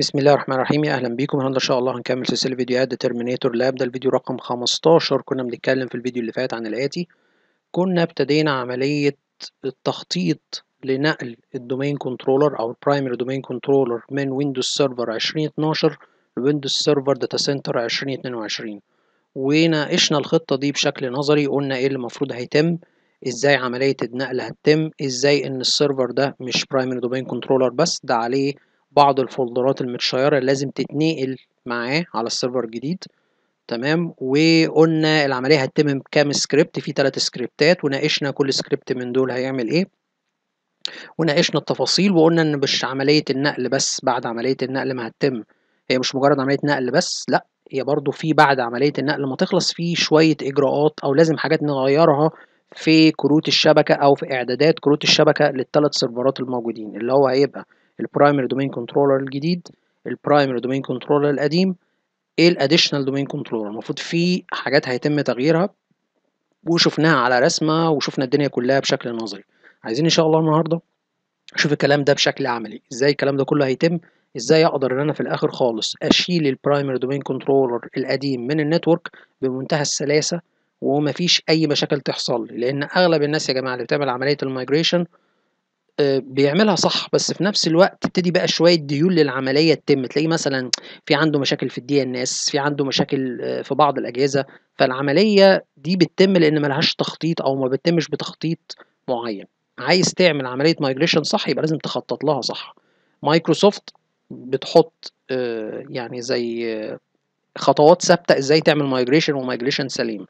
بسم الله الرحمن الرحيم اهلا بيكم النهارده ان شاء الله هنكمل سلسله فيديوهات ترمينيتور لاب ده الفيديو رقم 15 كنا بنتكلم في الفيديو اللي فات عن الاتي كنا ابتدينا عمليه التخطيط لنقل الدومين كنترولر او البرايمري دومين كنترولر من ويندوز سيرفر 2012 لويندوز سيرفر داتا سنتر 2022 وناقشنا الخطه دي بشكل نظري قلنا ايه اللي المفروض هيتم ازاي عمليه النقل هتتم ازاي ان السيرفر ده مش برايمري دومين كنترولر بس ده عليه بعض الفولدرات المتشيرة لازم تتنقل معاه على السيرفر الجديد تمام وقلنا العملية هتتم بكام سكريبت في ثلاث سكريبتات وناقشنا كل سكريبت من دول هيعمل ايه وناقشنا التفاصيل وقلنا ان مش عملية النقل بس بعد عملية النقل ما هتتم هي مش مجرد عملية نقل بس لا هي برضو في بعد عملية النقل ما تخلص في شوية إجراءات أو لازم حاجات نغيرها في كروت الشبكة أو في إعدادات كروت الشبكة للثلاث سيرفرات الموجودين اللي هو هيبقى البرايمري دومين كنترولر الجديد البرايمري دومين كنترولر القديم ايه الاديشنال دومين كنترولر المفروض في حاجات هيتم تغييرها وشفناها على رسمه وشفنا الدنيا كلها بشكل نظري عايزين ان شاء الله النهارده نشوف الكلام ده بشكل عملي ازاي الكلام ده كله هيتم ازاي اقدر ان انا في الاخر خالص اشيل البرايمري دومين كنترولر القديم من النتورك بمنتهى السلاسه ومفيش اي مشاكل تحصل لان اغلب الناس يا جماعه اللي بتعمل عمليه المايجريشن آه، بيعملها صح بس في نفس الوقت تبتدي بقى شويه ديول للعمليه تتم تلاقيه مثلا في عنده مشاكل في الدي ان اس في عنده مشاكل آه، في بعض الاجهزه فالعمليه دي بتتم لان ملهاش تخطيط او ما بتتمش بتخطيط معين عايز تعمل عمليه مايجريشن صح يبقى لازم تخطط لها صح مايكروسوفت بتحط آه، يعني زي خطوات ثابته ازاي تعمل مايجريشن ومايجريشن سليم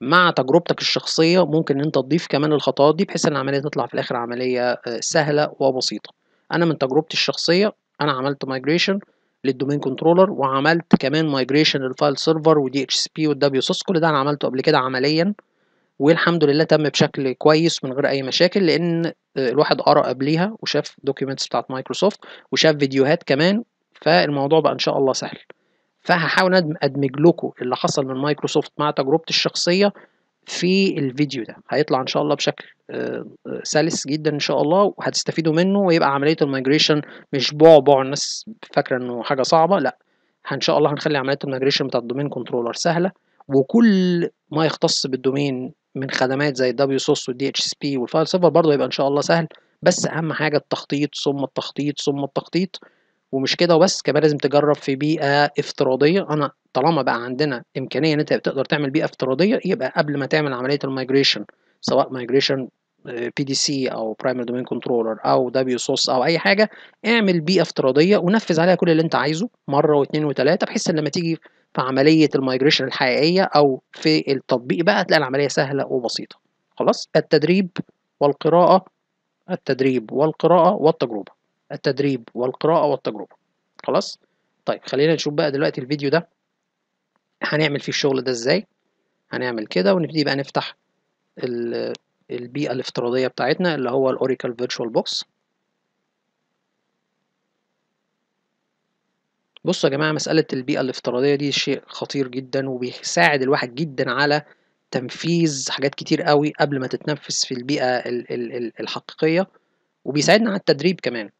مع تجربتك الشخصية ممكن إن أنت تضيف كمان الخطوات دي بحيث إن العملية تطلع في الآخر عملية آه، سهلة وبسيطة. أنا من تجربتي الشخصية أنا عملت مايجريشن للدومين كنترولر وعملت كمان مايجريشن للفايل سيرفر ودي اتش اس بي والدبليو سوس كل ده انا عملته قبل كده عمليا والحمد لله تم بشكل كويس من غير اي مشاكل لان آه، الواحد قرا قبليها وشاف دوكيومنتس بتاعت مايكروسوفت وشاف فيديوهات كمان فالموضوع بقى ان شاء الله سهل فهحاول ادمج لكم اللي حصل من مايكروسوفت مع تجربتي الشخصيه في الفيديو ده هيطلع ان شاء الله بشكل آه، آه، سلس جدا ان شاء الله وهتستفيدوا منه ويبقى عمليه المايجريشن مش بعبع الناس فاكره انه حاجه صعبه لا ان شاء الله هنخلي عمليه المايجريشن بتاع الدومين كنترولر سهله وكل ما يختص بالدومين من خدمات زي الدبليو سوس والدي اتش اس بي والفايل سيرفر برضه هيبقى ان شاء الله سهل بس اهم حاجه التخطيط ثم التخطيط ثم التخطيط ومش كده وبس كمان لازم تجرب في بيئه افتراضيه انا طالما بقى عندنا امكانيه ان انت تقدر تعمل بيئه افتراضيه يبقى قبل ما تعمل عمليه المايجريشن سواء مايجريشن بي آه، دي سي او برايمري دومين كنترولر او دبليو سوس او اي حاجه اعمل بيئه افتراضيه ونفذ عليها كل اللي انت عايزه مره واثنين وثلاثه بحيث ان لما تيجي في عمليه المايجريشن الحقيقيه او في التطبيق بقى هتلاقي العمليه سهله وبسيطه خلاص التدريب والقراءه التدريب والقراءه والتجربه التدريب والقراءة والتجربة خلاص طيب خلينا نشوف بقى دلوقتي الفيديو ده هنعمل فيه الشغل ده ازاي هنعمل كده ونبتدي بقى نفتح البيئة الافتراضية بتاعتنا اللي هو الأوريكال فيرتشوال بوكس بصوا يا جماعة مسألة البيئة الافتراضية دي شيء خطير جدا وبيساعد الواحد جدا على تنفيذ حاجات كتير قوي قبل ما تتنفس في البيئة الحقيقية وبيساعدنا على التدريب كمان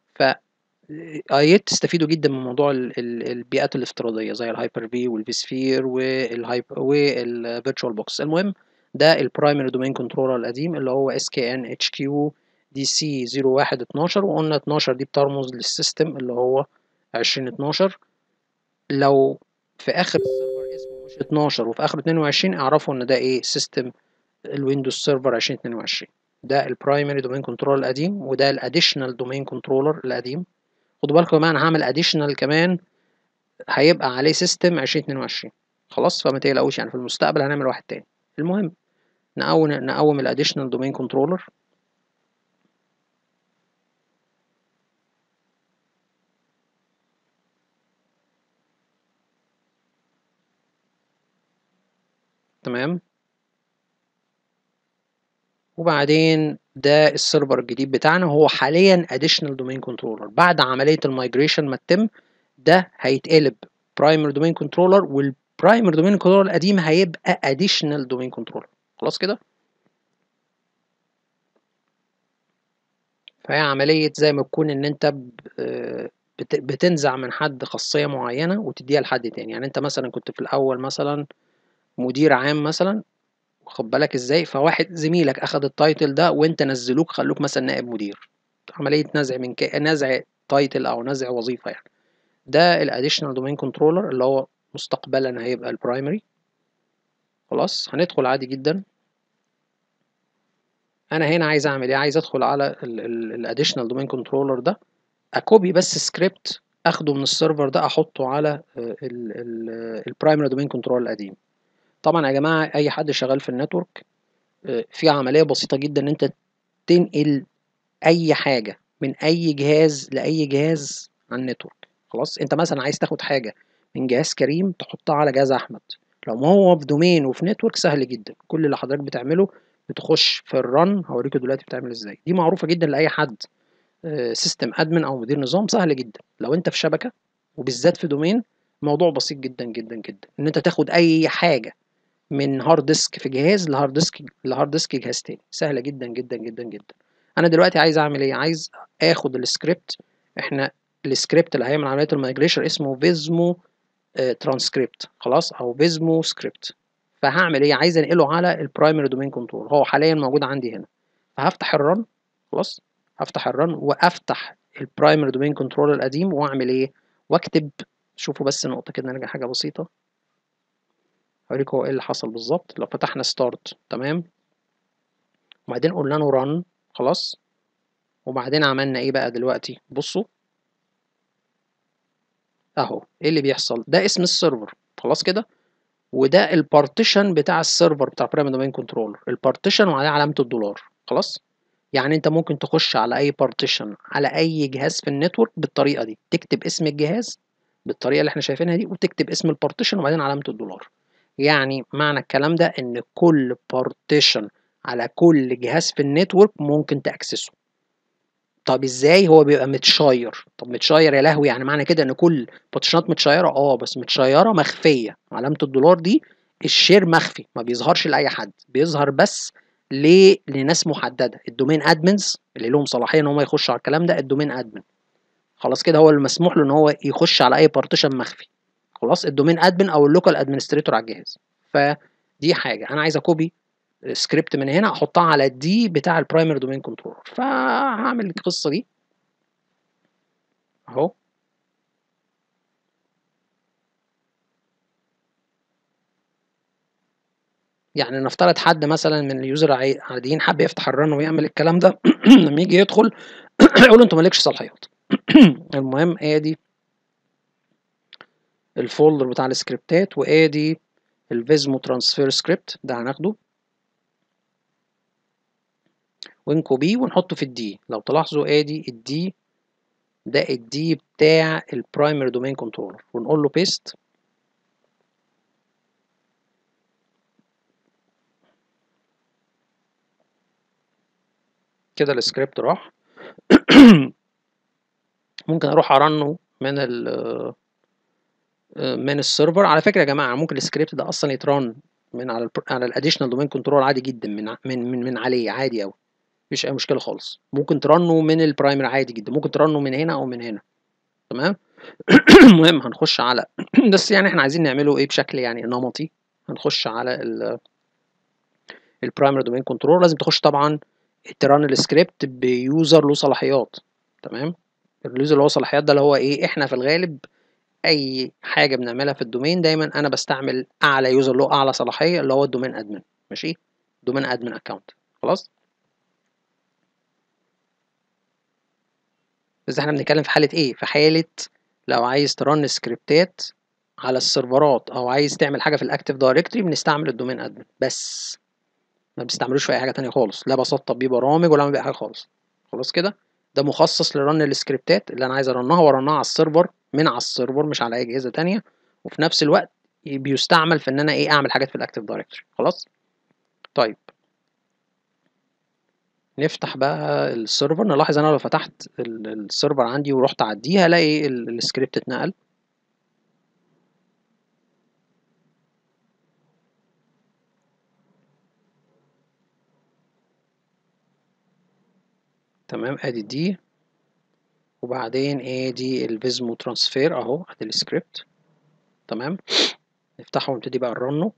فايت تستفيدوا جدا من موضوع البيئات الافتراضيه زي الهايبر في والفيسفير والهايبر والفيرتشوال بوكس المهم ده البرايمري دومين كنترولر القديم اللي هو اس كي ان اتش كيو دي سي 01 12 وقلنا 12 دي بترمز للسيستم اللي هو 2012 لو في اخر السيرفر اسمه مش 12 وفي اخر 22 اعرفوا ان ده ايه سيستم الويندوز سيرفر 2022 ده البرايمري دومين كنترولر القديم وده الاديشنال دومين كنترولر القديم خدوا بالكم يا جماعه انا هعمل اديشنال كمان هيبقى عليه سيستم 2022 خلاص فما تقلقوش يعني في المستقبل هنعمل واحد تاني المهم نقوم نقوم الاديشنال دومين كنترولر تمام وبعدين ده السيرفر الجديد بتاعنا هو حاليا اديشنال دومين كنترولر بعد عمليه المايجريشن ما تتم ده هيتقلب برايمر دومين كنترولر والبرايمر دومين كنترولر القديم هيبقى اديشنال دومين كنترولر خلاص كده فهي عمليه زي ما تكون ان انت آه، بتنزع من حد خاصيه معينه وتديها لحد تاني يعني انت مثلا كنت في الاول مثلا مدير عام مثلا خد بالك ازاي فواحد زميلك اخد التايتل ده وانت نزلوك خلوك مثلا نائب مدير عمليه نزع من ك... نزع تايتل او نزع وظيفه يعني ده الاديشنال دومين كنترولر اللي هو مستقبلا هيبقى البرايمري خلاص هندخل عادي جدا انا هنا عايز اعمل ايه عايز ادخل على الاديشنال دومين كنترولر ده اكوبي بس سكريبت اخده من السيرفر ده احطه على البرايمري دومين كنترول القديم طبعا يا جماعة أي حد شغال في النتورك آه، في عملية بسيطة جدا إن أنت تنقل أي حاجة من أي جهاز لأي جهاز على النتورك خلاص أنت مثلا عايز تاخد حاجة من جهاز كريم تحطها على جهاز أحمد لو هو في دومين وفي نتورك سهل جدا كل اللي حضرتك بتعمله بتخش في الرن هوريكوا دلوقتي بتعمل ازاي دي معروفه جدا لاي حد سيستم آه، ادمن او مدير نظام سهل جدا لو انت في شبكه وبالذات في دومين موضوع بسيط جدا جدا جدا ان انت تاخد اي حاجه من هارد ديسك في جهاز لهارد ديسك لهارد ديسك جهاز تاني سهله جدا جدا جدا جدا انا دلوقتي عايز اعمل ايه عايز اخد السكريبت احنا السكريبت اللي هيعمل عمليه المايجريشن اسمه فيزمو ترانسكريبت آه، خلاص او فيزمو سكريبت فهعمل ايه عايز انقله على البرايمري دومين كنترول هو حاليا موجود عندي هنا فهفتح الرن خلاص هفتح الرن وافتح البرايمري دومين كنترول القديم واعمل ايه واكتب شوفوا بس نقطه كده نرجع حاجه بسيطه هوريكم ايه اللي حصل بالظبط لو فتحنا ستارت تمام وبعدين قلنا له ران خلاص وبعدين عملنا ايه بقى دلوقتي بصوا اهو ايه اللي بيحصل ده اسم السيرفر خلاص كده وده البارتيشن بتاع السيرفر بتاع برايم دومين كنترولر البارتيشن وعليه علامه الدولار خلاص يعني انت ممكن تخش على اي بارتيشن على اي جهاز في النتورك بالطريقه دي تكتب اسم الجهاز بالطريقه اللي احنا شايفينها دي وتكتب اسم البارتيشن وبعدين علامه الدولار يعني معنى الكلام ده ان كل بارتيشن على كل جهاز في النتورك ممكن تاكسسه طب ازاي هو بيبقى متشاير طب متشاير يا لهوي يعني معنى كده ان كل بارتيشنات متشايره اه بس متشايره مخفيه علامه الدولار دي الشير مخفي ما بيظهرش لاي حد بيظهر بس ليه لناس محدده الدومين ادمنز اللي لهم صلاحيه ان هم يخشوا على الكلام ده الدومين ادمن خلاص كده هو اللي مسموح له ان هو يخش على اي بارتيشن مخفي خلاص الدومين ادمن او اللوكال ادمنستريتور على الجهاز فدي حاجه انا عايز اكوبي سكريبت من هنا احطها على الدي بتاع البرايمر دومين كنترول فهعمل القصه دي اهو يعني نفترض حد مثلا من اليوزر العاديين حب يفتح الرن ويعمل الكلام ده لما يجي يدخل يقول انتوا مالكش صلاحيات المهم هي دي الفولدر بتاع السكريبتات وادي الفيزمو ترانسفير سكريبت ده هناخده ونكوبيه ونحطه في الدي لو تلاحظوا ادي الدي ده الدي بتاع البرايمري دومين كنترولر ونقول له بيست كده السكريبت راح ممكن اروح ارنه من ال من السيرفر على فكره يا جماعه ممكن السكريبت ده اصلا يترن من على على الاديشنال دومين كنترول عادي جدا من من من, من عليه عادي قوي مفيش اي مشكله خالص ممكن ترنه من البرايمر عادي جدا ممكن ترنه من هنا او من هنا تمام المهم هنخش على بس يعني احنا عايزين نعمله ايه بشكل يعني نمطي هنخش على ال البرايمر دومين كنترول لازم تخش طبعا ترن السكريبت بيوزر له صلاحيات تمام اليوزر اللي هو صلاحيات ده اللي هو ايه احنا في الغالب اي حاجه بنعملها في الدومين دايما انا بستعمل اعلى يوزر له اعلى صلاحيه اللي هو الدومين ادمن ماشي دومين ادمن اكونت خلاص بس احنا بنتكلم في حاله ايه في حاله لو عايز ترن سكريبتات على السيرفرات او عايز تعمل حاجه في الاكتف دايركتوري بنستعمل الدومين ادمن بس ما بنستعملوش في اي حاجه ثانيه خالص لا بسطب بيه برامج ولا بعمل بيه حاجه خالص خلاص كده ده مخصص لرن السكريبتات اللي انا عايز ارنها وارنها على السيرفر من على السيرفر مش على اي اجهزه تانية وفي نفس الوقت بيستعمل في ان انا ايه اعمل حاجات في الاكتيف دايركتوري خلاص طيب نفتح بقى السيرفر نلاحظ انا لو فتحت السيرفر عندي ورحت اعديه هلاقي السكريبت إيه، اتنقل تمام ادي دي وبعدين ايه دي الفيزمو ترانسفير اهو ادي السكريبت تمام نفتحه ونبتدي بقى نرنه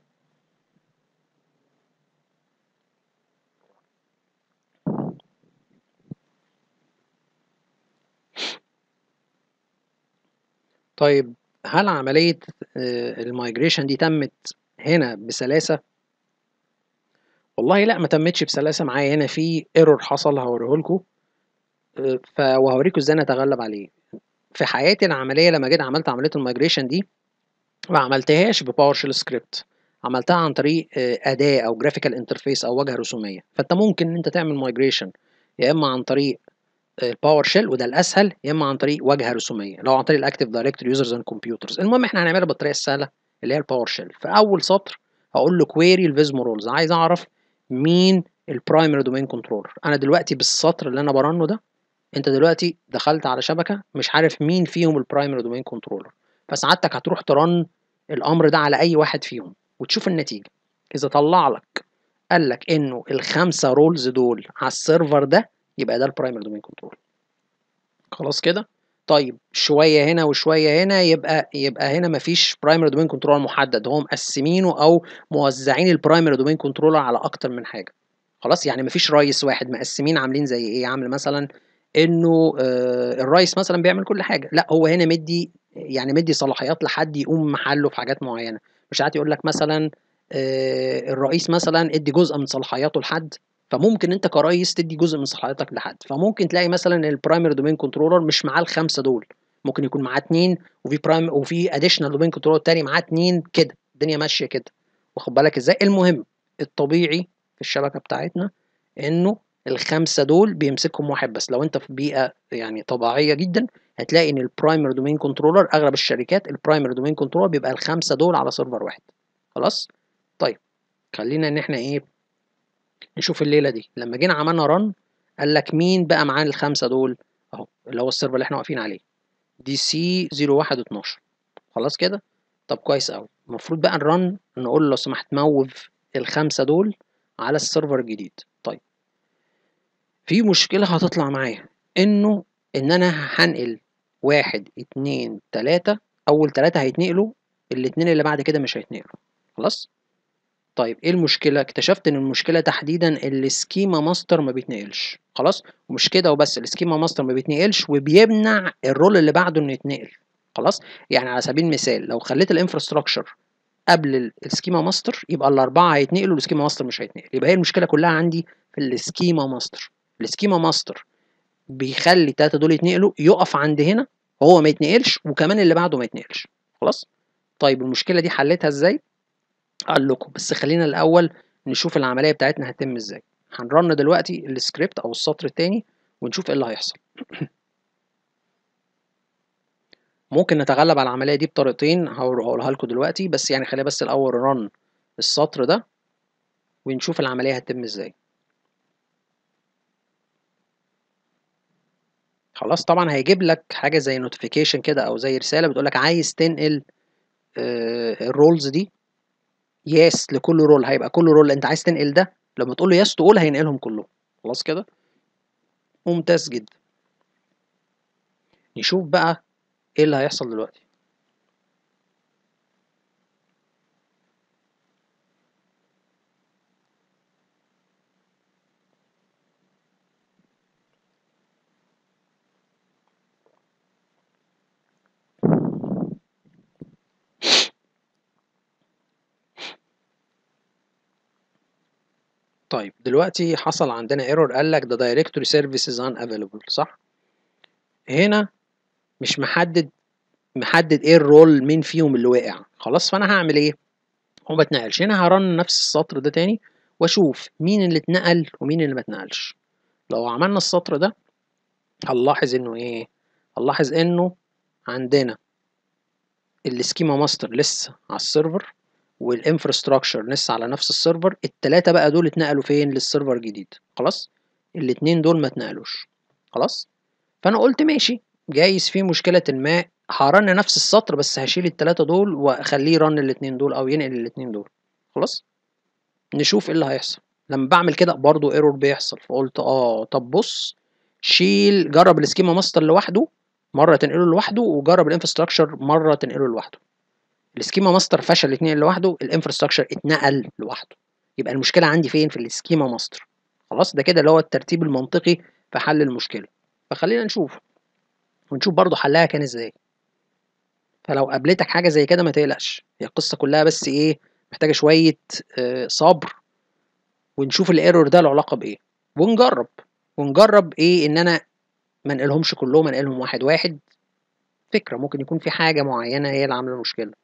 طيب هل عملية آه، المايجريشن دي تمت هنا بسلاسة؟ والله لا ما تمتش بسلاسة معايا هنا في ايرور حصل هوريهولكم فوهوريكم ازاي نتغلب عليه في حياتي العمليه لما جيت عملت عمليه المايجريشن دي ما عملتهاش بباور شيل سكريبت عملتها عن طريق آه، اداه او جرافيكال انترفيس او واجهه رسوميه فانت ممكن ان انت تعمل مايجريشن يا اما عن طريق الباور آه، شيل وده الاسهل يا اما عن طريق واجهه رسوميه لو عن طريق الاكتف دايركتوري يوزرز اند كمبيوترز المهم احنا هنعملها بالطريقه السهله اللي هي الباور شيل في اول سطر هقول له كويري الفيزمو رولز عايز اعرف مين البرايمري دومين كنترولر انا دلوقتي بالسطر اللي انا برنه ده انت دلوقتي دخلت على شبكه مش عارف مين فيهم البرايمري دومين كنترولر فسعادتك هتروح ترن الامر ده على اي واحد فيهم وتشوف النتيجه اذا طلع لك قال لك انه الخمسه رولز دول على السيرفر ده يبقى ده البرايمري دومين كنترول خلاص كده طيب شويه هنا وشويه هنا يبقى يبقى هنا مفيش برايمري دومين كنترولر محدد هم مقسمينه او موزعين البرايمري دومين كنترولر على اكتر من حاجه خلاص يعني مفيش رايس واحد مقسمين عاملين زي ايه عامل مثلا انه آه، الرئيس مثلا بيعمل كل حاجه لا هو هنا مدي يعني مدي صلاحيات لحد يقوم محله في حاجات معينه مش عادي يقول لك مثلا آه، الرئيس مثلا ادي جزء من صلاحياته لحد فممكن انت كرئيس تدي جزء من صلاحياتك لحد فممكن تلاقي مثلا البرايمري دومين كنترولر مش معاه الخمسه دول ممكن يكون معاه اتنين وفي برايم وفي اديشنال دومين كنترولر تاني معاه اتنين كده الدنيا ماشيه كده واخد بالك ازاي المهم الطبيعي في الشبكه بتاعتنا انه الخمسه دول بيمسكهم واحد بس لو انت في بيئه يعني طبيعيه جدا هتلاقي ان البرايمر دومين كنترولر اغلب الشركات البرايمر دومين كنترولر بيبقى الخمسه دول على سيرفر واحد خلاص طيب خلينا ان احنا ايه نشوف الليله دي لما جينا عملنا رن قال لك مين بقى معانا الخمسه دول اهو اللي هو السيرفر اللي احنا واقفين عليه دي سي 0112 خلاص كده طب كويس قوي المفروض بقى الرن نقول له لو سمحت موف الخمسه دول على السيرفر الجديد في مشكلة هتطلع معايا إنه إن أنا هنقل واحد اتنين تلاتة أول تلاتة هيتنقلوا الاتنين اللي بعد كده مش هيتنقلوا خلاص؟ طيب ايه المشكله اكتشفت ان المشكله تحديدا السكيما ماستر ما بيتنقلش خلاص مش كده وبس السكيما ماستر ما بيتنقلش وبيمنع الرول اللي بعده انه يتنقل خلاص يعني على سبيل المثال لو خليت الانفراستراكشر قبل السكيما ماستر يبقى الاربعه هيتنقلوا والسكيما ماستر مش هيتنقل يبقى هي المشكله كلها عندي في السكيما ماستر السكيما ماستر بيخلي التلاته دول يتنقلوا يقف عند هنا هو ما يتنقلش وكمان اللي بعده ما يتنقلش خلاص طيب المشكله دي حلتها ازاي قال لكم بس خلينا الاول نشوف العمليه بتاعتنا هتتم ازاي هنرن دلوقتي السكريبت او السطر الثاني ونشوف ايه اللي هيحصل ممكن نتغلب على العمليه دي بطريقتين هقولها لكم دلوقتي بس يعني خلينا بس الاول رن السطر ده ونشوف العمليه هتتم ازاي خلاص طبعا هيجيب لك حاجة زي نوتيفيكيشن كده أو زي رسالة بتقولك عايز تنقل آه، الرولز دي يس لكل رول هيبقى كل رول أنت عايز تنقل ده لما تقول له يس تقول هينقلهم كلهم خلاص كده ممتاز جدا نشوف بقى ايه اللي هيحصل دلوقتي طيب دلوقتي حصل عندنا ايرور قال لك دايركتوري سيرفيسز ان افيلبل صح هنا مش محدد محدد ايه الرول مين فيهم اللي واقع خلاص فانا هعمل ايه هو ما اتنقلش هنا هرن نفس السطر ده تاني واشوف مين اللي اتنقل ومين اللي ما اتنقلش لو عملنا السطر ده هنلاحظ انه ايه هنلاحظ انه عندنا السكيما ماستر لسه على السيرفر والانفراستراكشر لسه على نفس السيرفر التلاتة بقى دول اتنقلوا فين للسيرفر الجديد خلاص الاتنين دول ما اتنقلوش خلاص فانا قلت ماشي جايز في مشكلة ما هرن نفس السطر بس هشيل التلاتة دول واخليه رن الاتنين دول او ينقل الاتنين دول خلاص نشوف ايه اللي هيحصل لما بعمل كده برضو ايرور بيحصل فقلت اه طب بص شيل جرب السكيما ماستر لوحده مره تنقله لوحده وجرب الانفراستراكشر مره تنقله لوحده السكيما ماستر فشل الاثنين لوحده الانفراستراكشر اتنقل لوحده يبقى المشكله عندي فين في السكيما ماستر خلاص ده كده اللي هو الترتيب المنطقي في حل المشكله فخلينا نشوف ونشوف برضو حلها كان ازاي فلو قابلتك حاجه زي كده ما تقلقش هي القصه كلها بس ايه محتاجه شويه آه، صبر ونشوف الايرور ده له علاقه بايه ونجرب ونجرب ايه ان انا ما انقلهمش كلهم انقلهم واحد واحد فكره ممكن يكون في حاجه معينه هي اللي عامله المشكله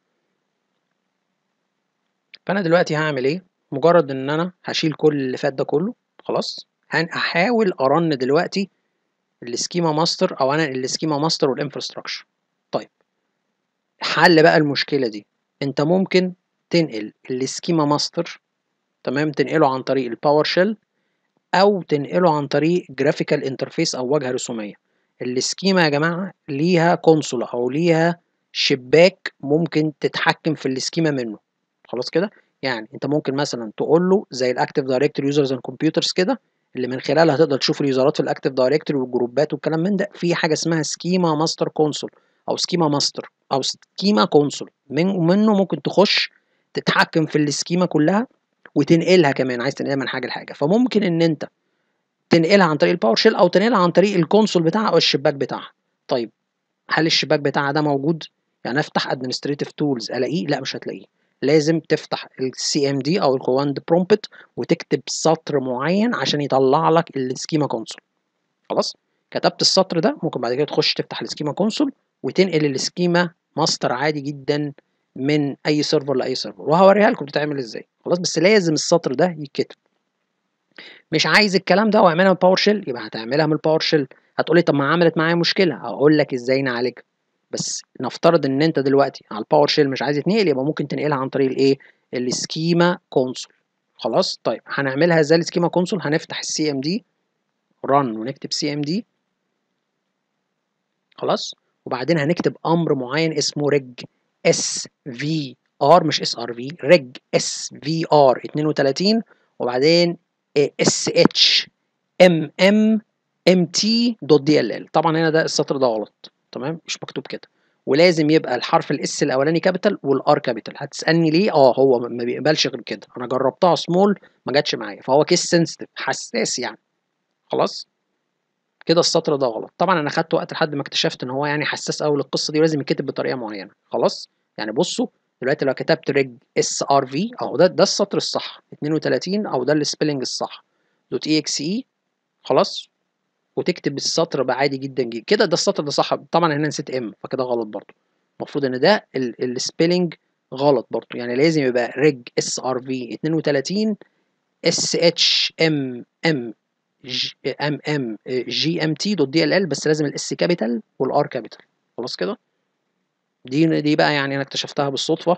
فانا دلوقتي هعمل ايه مجرد ان انا هشيل كل اللي فات ده كله خلاص هحاول ارن دلوقتي السكيما ماستر او انا السكيما ماستر والانفراستراكشر طيب حل بقى المشكله دي انت ممكن تنقل السكيما ماستر تمام تنقله عن طريق الباور شيل او تنقله عن طريق جرافيكال انترفيس او واجهه رسوميه السكيما يا جماعه ليها كونسول او ليها شباك ممكن تتحكم في السكيما منه خلاص كده يعني انت ممكن مثلا تقول له زي الاكتف دايركتوري يوزرز اند كمبيوترز كده اللي من خلالها تقدر تشوف اليوزرات في الاكتف دايركتوري والجروبات والكلام من ده في حاجه اسمها سكيما ماستر كونسول او سكيما ماستر او سكيما كونسول من منه ممكن تخش تتحكم في السكيما كلها وتنقلها كمان عايز تنقلها من حاجه لحاجه فممكن ان انت تنقلها عن طريق الباور شيل او تنقلها عن طريق الكونسول بتاعها او الشباك بتاعها طيب هل الشباك بتاعها ده موجود يعني افتح ادمنستريتيف تولز الاقيه لا مش هتلاقيه لازم تفتح السي ام دي او الكوماند برومبت وتكتب سطر معين عشان يطلع لك السكيما كونسول خلاص كتبت السطر ده ممكن بعد كده تخش تفتح السكيما كونسول وتنقل السكيما ماستر عادي جدا من اي سيرفر لاي سيرفر وهوريها لكم بتتعمل ازاي خلاص بس لازم السطر ده يتكتب مش عايز الكلام ده واعملها من باور شيل يبقى هتعملها من الباور شيل هتقولي طب ما عملت معايا مشكله هقول لك ازاي نعالجها بس نفترض ان انت دلوقتي على الباور شيل مش عايز يتنقل يبقى ممكن تنقلها عن طريق الايه السكيما كونسول خلاص طيب هنعملها ازاي السكيما كونسول هنفتح السي ام دي ران ونكتب سي ام دي خلاص وبعدين هنكتب امر معين اسمه ريج اس في ار مش اس ار في ريج اس في ار 32 وبعدين اس اتش ام ام ام تي دوت دي ال ال طبعا هنا ده السطر ده غلط تمام مش مكتوب كده ولازم يبقى الحرف الاس الاولاني كابيتال والار كابيتال هتسالني ليه اه هو ما بيقبلش غير كده انا جربتها سمول ما جاتش معايا فهو كيس سنسيتيف حساس يعني خلاص كده السطر ده غلط طبعا انا خدت وقت لحد ما اكتشفت ان هو يعني حساس قوي للقصه دي ولازم يتكتب بطريقه معينه خلاص يعني بصوا دلوقتي لو كتبت ريج اس ار في اهو ده ده السطر الصح 32 او ده السبيلنج الصح دوت اي اكس اي خلاص وتكتب السطر بقى عادي جدا جدا كده ده السطر ده صح طبعا هنا نسيت ام فكده غلط برضو المفروض ان ده السبيلنج غلط برضو يعني لازم يبقى ريج اس ار في 32 اس اتش ام ام ام ام جي ام تي دوت دي ال ال بس لازم الاس كابيتال والار كابيتال خلاص كده دي دي بقى يعني انا اكتشفتها بالصدفه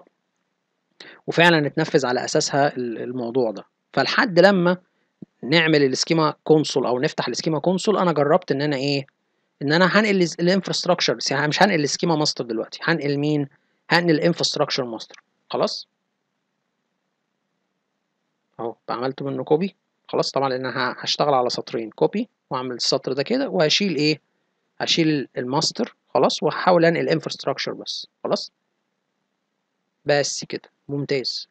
وفعلا اتنفذ على اساسها الموضوع ده فلحد لما نعمل السكيما كونسول او نفتح السكيما كونسول انا جربت ان انا ايه ان انا هنقل الانفراستراكشر بس يعني مش هنقل السكيما ماستر دلوقتي هنقل مين هنقل الانفراستراكشر ماستر خلاص اهو عملت منه كوبي خلاص طبعا لان انا هشتغل على سطرين كوبي واعمل السطر ده كده وهشيل ايه هشيل الماستر خلاص وهحاول انقل الانفراستراكشر بس خلاص بس كده ممتاز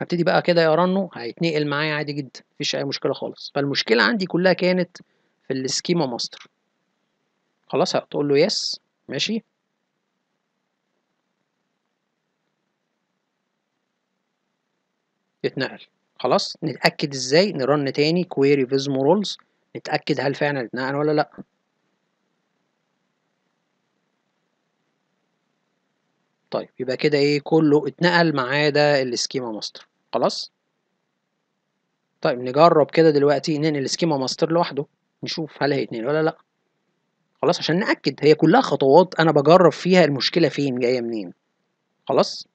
هبتدي بقى كده يا رنو هيتنقل معايا عادي جدا مفيش اي مشكله خالص فالمشكله عندي كلها كانت في السكيما ماستر خلاص هتقول له يس ماشي اتنقل خلاص نتاكد ازاي نرن تاني كويري فيزمو رولز نتاكد هل فعلا اتنقل ولا لا طيب يبقى كده ايه كله اتنقل ما عدا السكيما ماستر خلاص طيب نجرب كده دلوقتي ننقل السكيما ماستر لوحده نشوف هل هيتنقل ولا لا خلاص عشان نأكد هي كلها خطوات انا بجرب فيها المشكله فين جايه منين خلاص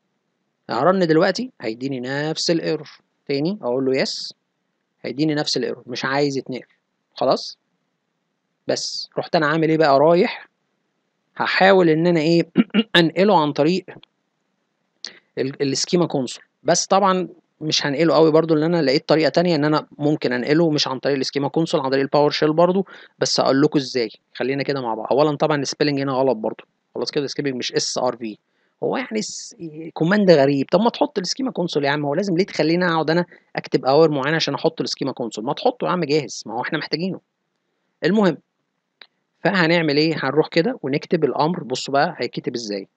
هرن دلوقتي هيديني نفس الايرور تاني اقول له يس هيديني نفس الايرور مش عايز يتنقل خلاص بس رحت انا عامل ايه بقى رايح هحاول ان انا ايه انقله عن طريق السكيما كونسول بس طبعا مش هنقله قوي برضو لان انا لقيت طريقه تانية ان انا ممكن انقله مش عن طريق السكيما كونسول عن طريق الباور شيل برضو بس اقول لكم ازاي خلينا كده مع بعض اولا طبعا السبيلنج هنا غلط برضو خلاص كده السبيلنج مش اس ار في هو يعني س... كوماند غريب طب ما تحط السكيما كونسول يا عم هو لازم ليه تخليني اقعد انا اكتب اور معينه عشان احط السكيما كونسول ما تحطه يا عم جاهز ما هو احنا محتاجينه المهم فهنعمل ايه هنروح كده ونكتب الامر بصوا بقى هيتكتب ازاي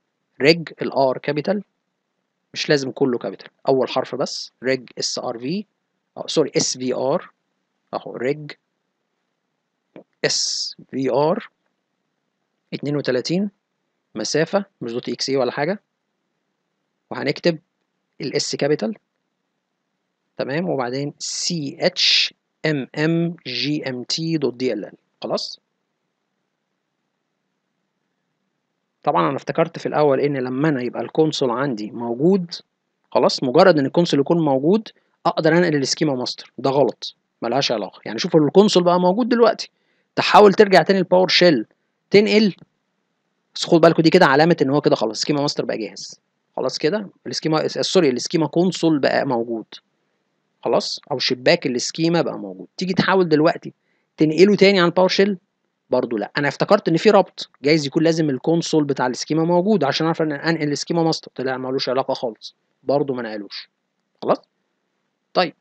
ريج الار كابيتال مش لازم كله كابيتال اول حرف بس ريج اس ار في سوري اس في ار اهو ريج اس في ار 32 مسافه مش دوت اكس اي ولا حاجه وهنكتب الاس كابيتال تمام وبعدين سي اتش ام ام جي ام تي دوت دي ال ال خلاص طبعا انا افتكرت في الاول ان لما انا يبقى الكونسول عندي موجود خلاص مجرد ان الكونسول يكون موجود اقدر انقل السكيما ماستر ده غلط ملهاش علاقه يعني شوف الكونسول بقى موجود دلوقتي تحاول ترجع تاني الباور شيل تنقل بس خد بالكوا دي كده علامه ان هو كده خلاص سكيما ماستر بقى جاهز خلاص كده السكيما سوري السكيما كونسول بقى موجود خلاص او شباك السكيما بقى موجود تيجي تحاول دلوقتي تنقله تاني عن الباور شيل برضو لا انا افتكرت ان في ربط جايز يكون لازم الكونسول بتاع السكيما موجود عشان اعرف انقل السكيما ماستر طلع ملوش علاقه خالص برضو ما نقلوش خلاص طيب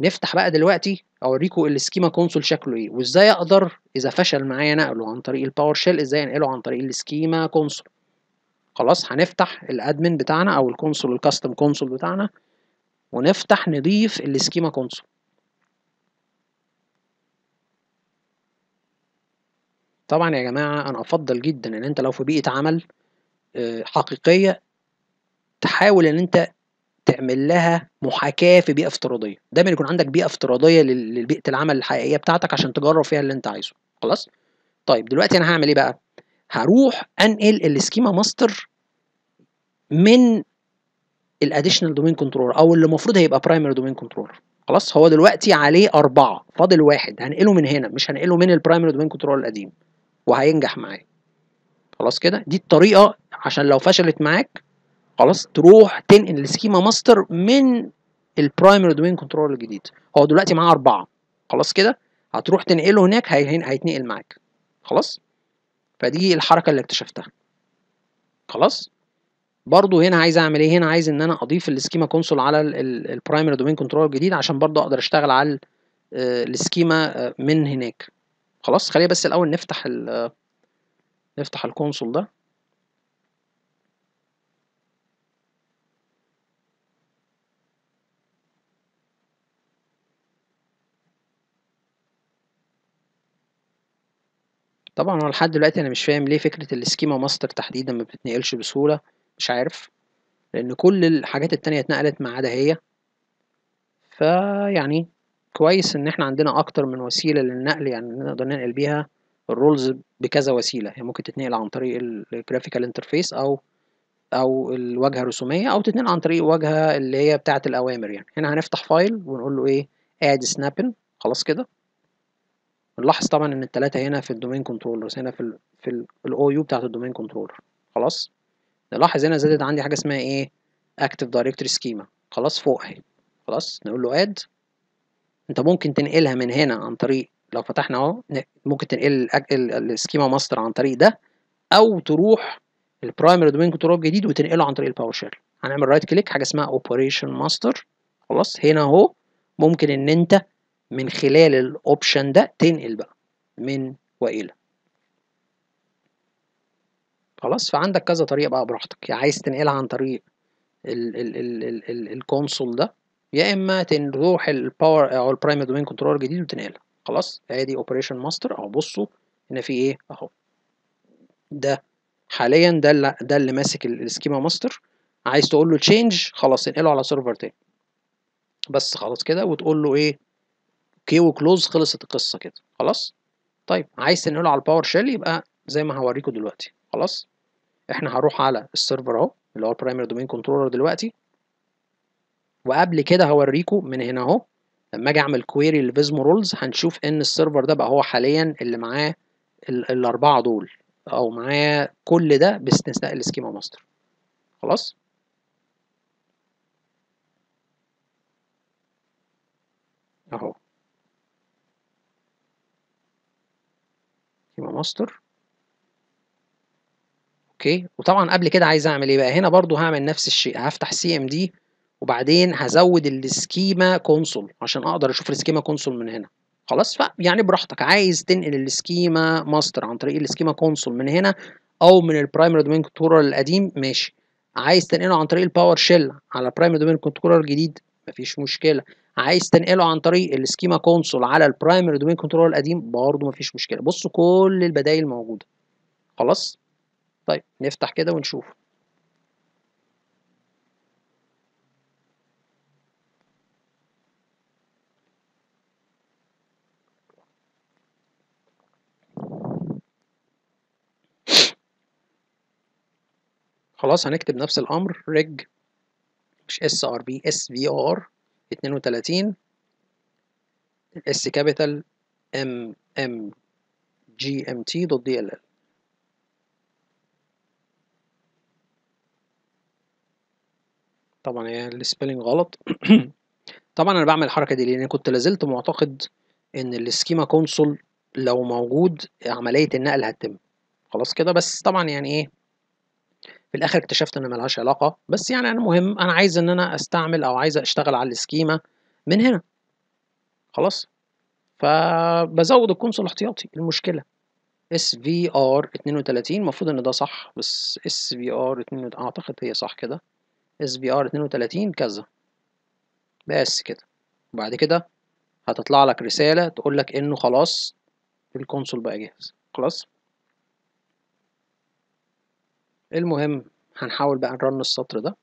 نفتح بقى دلوقتي اوريكم السكيما كونسول شكله ايه وازاي اقدر اذا فشل معايا نقله عن طريق الباور شيل ازاي انقله عن طريق السكيما كونسول خلاص هنفتح الادمن بتاعنا او الكونسول الكاستم كونسول بتاعنا ونفتح نضيف السكيما كونسول طبعا يا جماعة أنا أفضل جدا إن أنت لو في بيئة عمل آه، حقيقية تحاول إن أنت تعمل لها محاكاة في بيئة افتراضية دايما يكون عندك بيئة افتراضية لبيئة العمل الحقيقية بتاعتك عشان تجرب فيها اللي أنت عايزه خلاص طيب دلوقتي أنا هعمل إيه بقى هروح أنقل السكيما ماستر من الاديشنال دومين كنترولر او اللي المفروض هيبقى برايمري دومين كنترولر خلاص هو دلوقتي عليه اربعه فاضل واحد هنقله من هنا مش هنقله من البرايمري دومين كنترولر القديم وهينجح معاك خلاص كده دي الطريقه عشان لو فشلت معاك خلاص تروح تنقل السكيما ماستر من البرايمري دومين كنترول الجديد هو دلوقتي معاه اربعه خلاص كده هتروح تنقله هناك هيتنقل معاك خلاص فدي الحركه اللي اكتشفتها خلاص برضو هنا عايز اعمل ايه هنا عايز ان انا اضيف السكيما كونسول على البرايمري دومين كنترول الجديد عشان برضو اقدر اشتغل على آه، السكيما آه، من هناك خلاص خلينا بس الاول نفتح ال نفتح الكونسول ده طبعا هو لحد دلوقتي انا مش فاهم ليه فكره السكيما ماستر تحديدا ما بتتنقلش بسهوله مش عارف لان كل الحاجات التانية اتنقلت ما عدا هي فيعني كويس ان احنا عندنا اكتر من وسيله للنقل يعني نقدر ننقل بيها الرولز بكذا وسيله هي يعني ممكن تتنقل عن طريق الجرافيكال انترفيس او او الواجهه الرسوميه او تتنقل عن طريق واجهه اللي هي بتاعه الاوامر يعني هنا هنفتح فايل ونقول له ايه اد سنابن خلاص كده نلاحظ طبعا ان الثلاثه هنا في الدومين كنترولرز هنا في الـ في الاو يو بتاعه الدومين كنترولر خلاص نلاحظ هنا زادت عندي حاجه اسمها ايه اكتف دايركتري سكيما خلاص فوق اهي خلاص نقول له اد انت ممكن تنقلها من هنا عن طريق لو فتحنا اهو ممكن تنقل السكيما ماستر عن طريق ده او تروح البرايمري دومين كنترول جديد وتنقله عن طريق الباور شيل هنعمل رايت كليك حاجه اسمها اوبريشن ماستر خلاص هنا اهو ممكن ان انت من خلال الاوبشن ده تنقل بقى من والى خلاص فعندك كذا طريقه بقى براحتك يعني عايز تنقلها عن طريق الكونسول ده يا اما تروح الباور او البرايم دومين كنترولر الجديد وتنقلها خلاص ادي اوبريشن ماستر اهو بصوا هنا في ايه اهو ده حاليا ده اللي ده اللي ماسك السكيما ماستر عايز تقول له تشينج خلاص انقله على سيرفر تاني بس خلاص كده وتقول له ايه كي وكلوز خلصت القصه كده خلاص طيب عايز تنقله على الباور شيل يبقى زي ما هوريكم دلوقتي خلاص احنا هنروح على السيرفر اهو اللي هو البرايمري دومين كنترولر دلوقتي وقبل كده هوريكم من هنا اهو لما اجي اعمل كويري لفيزمو رولز هنشوف ان السيرفر ده بقى هو حاليا اللي معاه الاربعه دول او معاه كل ده باستثناء السكيما ماستر خلاص اهو سكيما ماستر اوكي وطبعا قبل كده عايز اعمل ايه بقى هنا برضو هعمل نفس الشيء هفتح سي ام دي وبعدين هزود السكيما كونسول عشان اقدر اشوف السكيما كونسول من هنا خلاص يعني براحتك عايز تنقل السكيما ماستر عن طريق السكيما كونسول من هنا او من البرايمري دومين كنترولر القديم ماشي عايز تنقله عن طريق الباور شيل على البرايمري دومين كنترولر الجديد مفيش مشكله عايز تنقله عن طريق السكيما كونسول على البرايمري دومين كنترولر القديم برضه مفيش مشكله بصوا كل البدايل موجوده خلاص طيب نفتح كده ونشوف خلاص هنكتب نفس الأمر رج مش اس ار بي اس في ار 32 اس كابيتال ام ام جي ام تي دوت دي ال ال طبعا هي السبيلنج غلط طبعا انا بعمل الحركه دي لان كنت لازلت معتقد ان السكيما كونسول لو موجود عمليه النقل هتتم خلاص كده بس طبعا يعني ايه في الاخر اكتشفت ان ملهاش علاقه بس يعني انا مهم انا عايز ان انا استعمل او عايز اشتغل على السكيما من هنا خلاص فبزود الكونسول الاحتياطي المشكله اس في ار 32 المفروض ان ده صح بس اس في ار 2 اعتقد هي صح كده اس في ار 32 كذا بس كده وبعد كده هتطلع لك رساله تقول لك انه خلاص الكونسول بقى جاهز خلاص المهم هنحاول بقى نرن السطر ده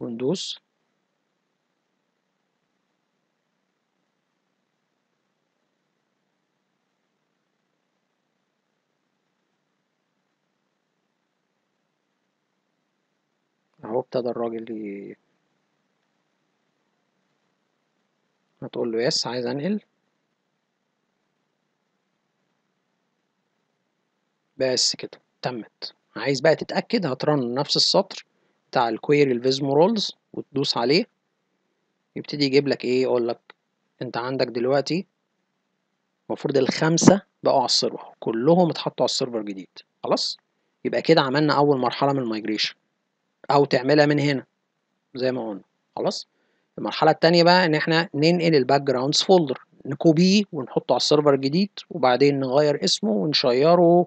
وندوس اهو ابتدى الراجل ي... هتقول له يس عايز انقل بس كده تمت عايز بقى تتأكد هترن نفس السطر بتاع الكويري الفيزمو رولز وتدوس عليه يبتدي يجيب لك ايه يقول لك انت عندك دلوقتي المفروض الخمسة بقوا على السيرفر كلهم اتحطوا على السيرفر جديد خلاص يبقى كده عملنا أول مرحلة من المايجريشن أو تعملها من هنا زي ما قلنا خلاص المرحلة التانية بقى إن إحنا ننقل الباك جراوندز فولدر نكوبيه ونحطه على السيرفر الجديد وبعدين نغير اسمه ونشيره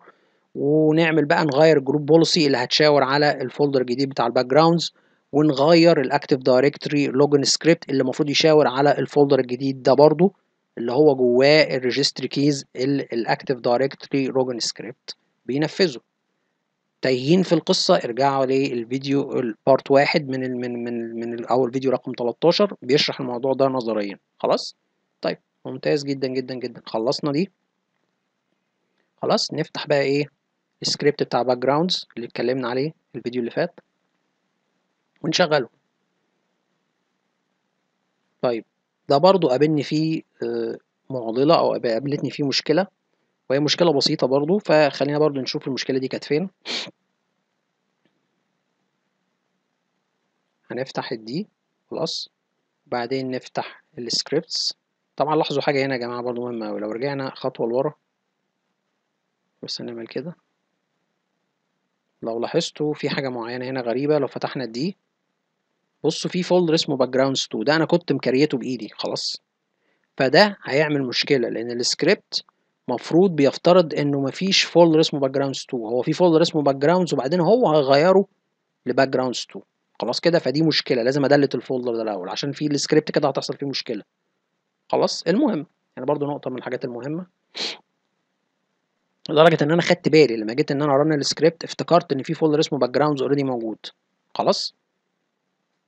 ونعمل بقى نغير جروب بوليسي اللي هتشاور على الفولدر الجديد بتاع الباك جراوندز ونغير الاكتيف دايركتوري لوجن سكريبت اللي المفروض يشاور على الفولدر الجديد ده برضو اللي هو جواه الريجستري كيز اللي الاكتيف دايركتوري لوجن سكريبت بينفذه تايهين في القصة ارجعوا للفيديو البارت واحد من الـ من من من او الفيديو رقم 13 بيشرح الموضوع ده نظريا خلاص طيب ممتاز جدا جدا جدا خلصنا دي خلاص نفتح بقى ايه السكريبت بتاع باك جراوندز اللي اتكلمنا عليه الفيديو اللي فات ونشغله طيب ده برضو قابلني فيه آه، معضلة أو قابلتني فيه مشكلة وهي مشكلة بسيطة برضو فخلينا برضو نشوف المشكلة دي كانت فين هنفتح الدي خلاص بعدين نفتح السكريبتس طبعا لاحظوا حاجة هنا يا جماعة برضو مهمة لو رجعنا خطوة لورا بس نعمل كده لو لاحظتوا في حاجة معينة هنا غريبة لو فتحنا دي بصوا في فولدر اسمه باك 2 ده انا كنت مكريته بايدي خلاص فده هيعمل مشكلة لان السكريبت مفروض بيفترض انه مفيش فولدر اسمه باك 2 هو في فولدر اسمه باك وبعدين هو هيغيره لباكجراوندز 2 خلاص كده فدي مشكله لازم ادلت الفولدر ده الاول عشان في السكريبت كده هتحصل فيه مشكله خلاص المهم يعني برضو نقطه من الحاجات المهمه لدرجه ان انا خدت بالي لما جيت ان انا رن السكريبت افتكرت ان في فولدر اسمه باك جراوندز اوريدي موجود خلاص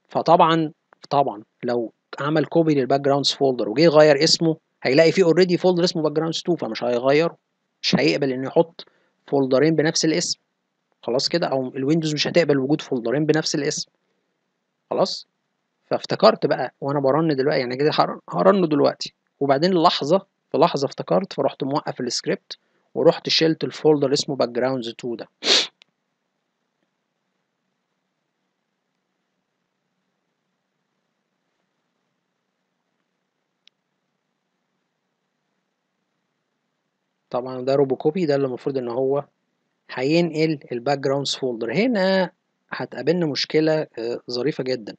فطبعا طبعا لو عمل كوبي للباك جراوندز فولدر وجه يغير اسمه هيلاقي فيه اوريدي فولدر اسمه باك جراوندز 2 فمش هيغيره مش هيقبل انه يحط فولدرين بنفس الاسم خلاص كده او الويندوز مش هتقبل وجود فولدرين بنفس الاسم خلاص فافتكرت بقى وانا برن دلوقتي يعني كده هرن دلوقتي وبعدين لحظه في لحظه افتكرت فرحت موقف السكريبت ورحت شلت الفولدر اسمه باك 2 ده طبعا ده روبو كوبي ده اللي المفروض ان هو هينقل الباك جراوندز فولدر هنا هتقابلنا مشكلة آه، ظريفة جدا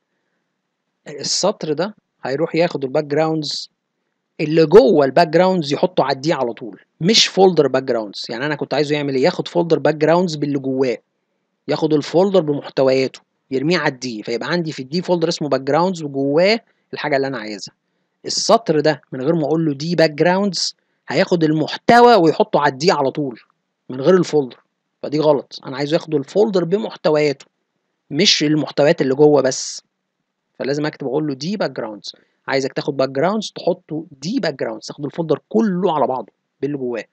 السطر ده هيروح ياخد الباك جراوندز اللي جوه الباك جراوندز يحطه على الدي على طول مش فولدر باك جراوندز يعني انا كنت عايزه يعمل ايه ياخد فولدر باك جراوندز باللي جواه ياخد الفولدر بمحتوياته يرميه على الدي فيبقى عندي في الدي فولدر اسمه باك جراوندز وجواه الحاجه اللي انا عايزها السطر ده من غير ما اقول له دي باك جراوندز هياخد المحتوى ويحطه على الدي على طول من غير الفولدر فدي غلط انا عايزه ياخد الفولدر بمحتوياته مش المحتويات اللي جوه بس فلازم اكتب اقول له دي باك جراوندز عايزك تاخد باك جراوندز تحطه دي باك جراوندز تاخد الفولدر كله على بعضه باللي جواه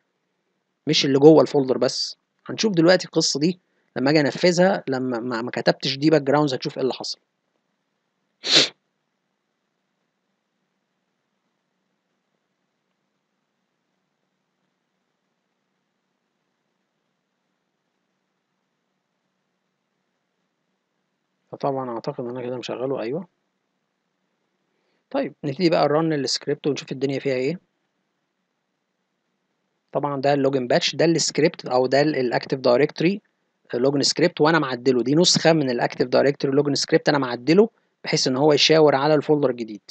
مش اللي جوه الفولدر بس هنشوف دلوقتي القصه دي لما اجي انفذها لما ما كتبتش دي باك جراوندز هتشوف ايه اللي حصل فطبعا اعتقد ان انا كده مشغله ايوه طيب نبتدي بقى نرن السكريبت ونشوف الدنيا فيها ايه طبعا ده اللوجن باتش ده السكريبت او ده الاكتيف دايركتوري لوجن سكريبت وانا معدله دي نسخه من الاكتيف دايركتوري لوجن سكريبت انا معدله بحيث ان هو يشاور على الفولدر الجديد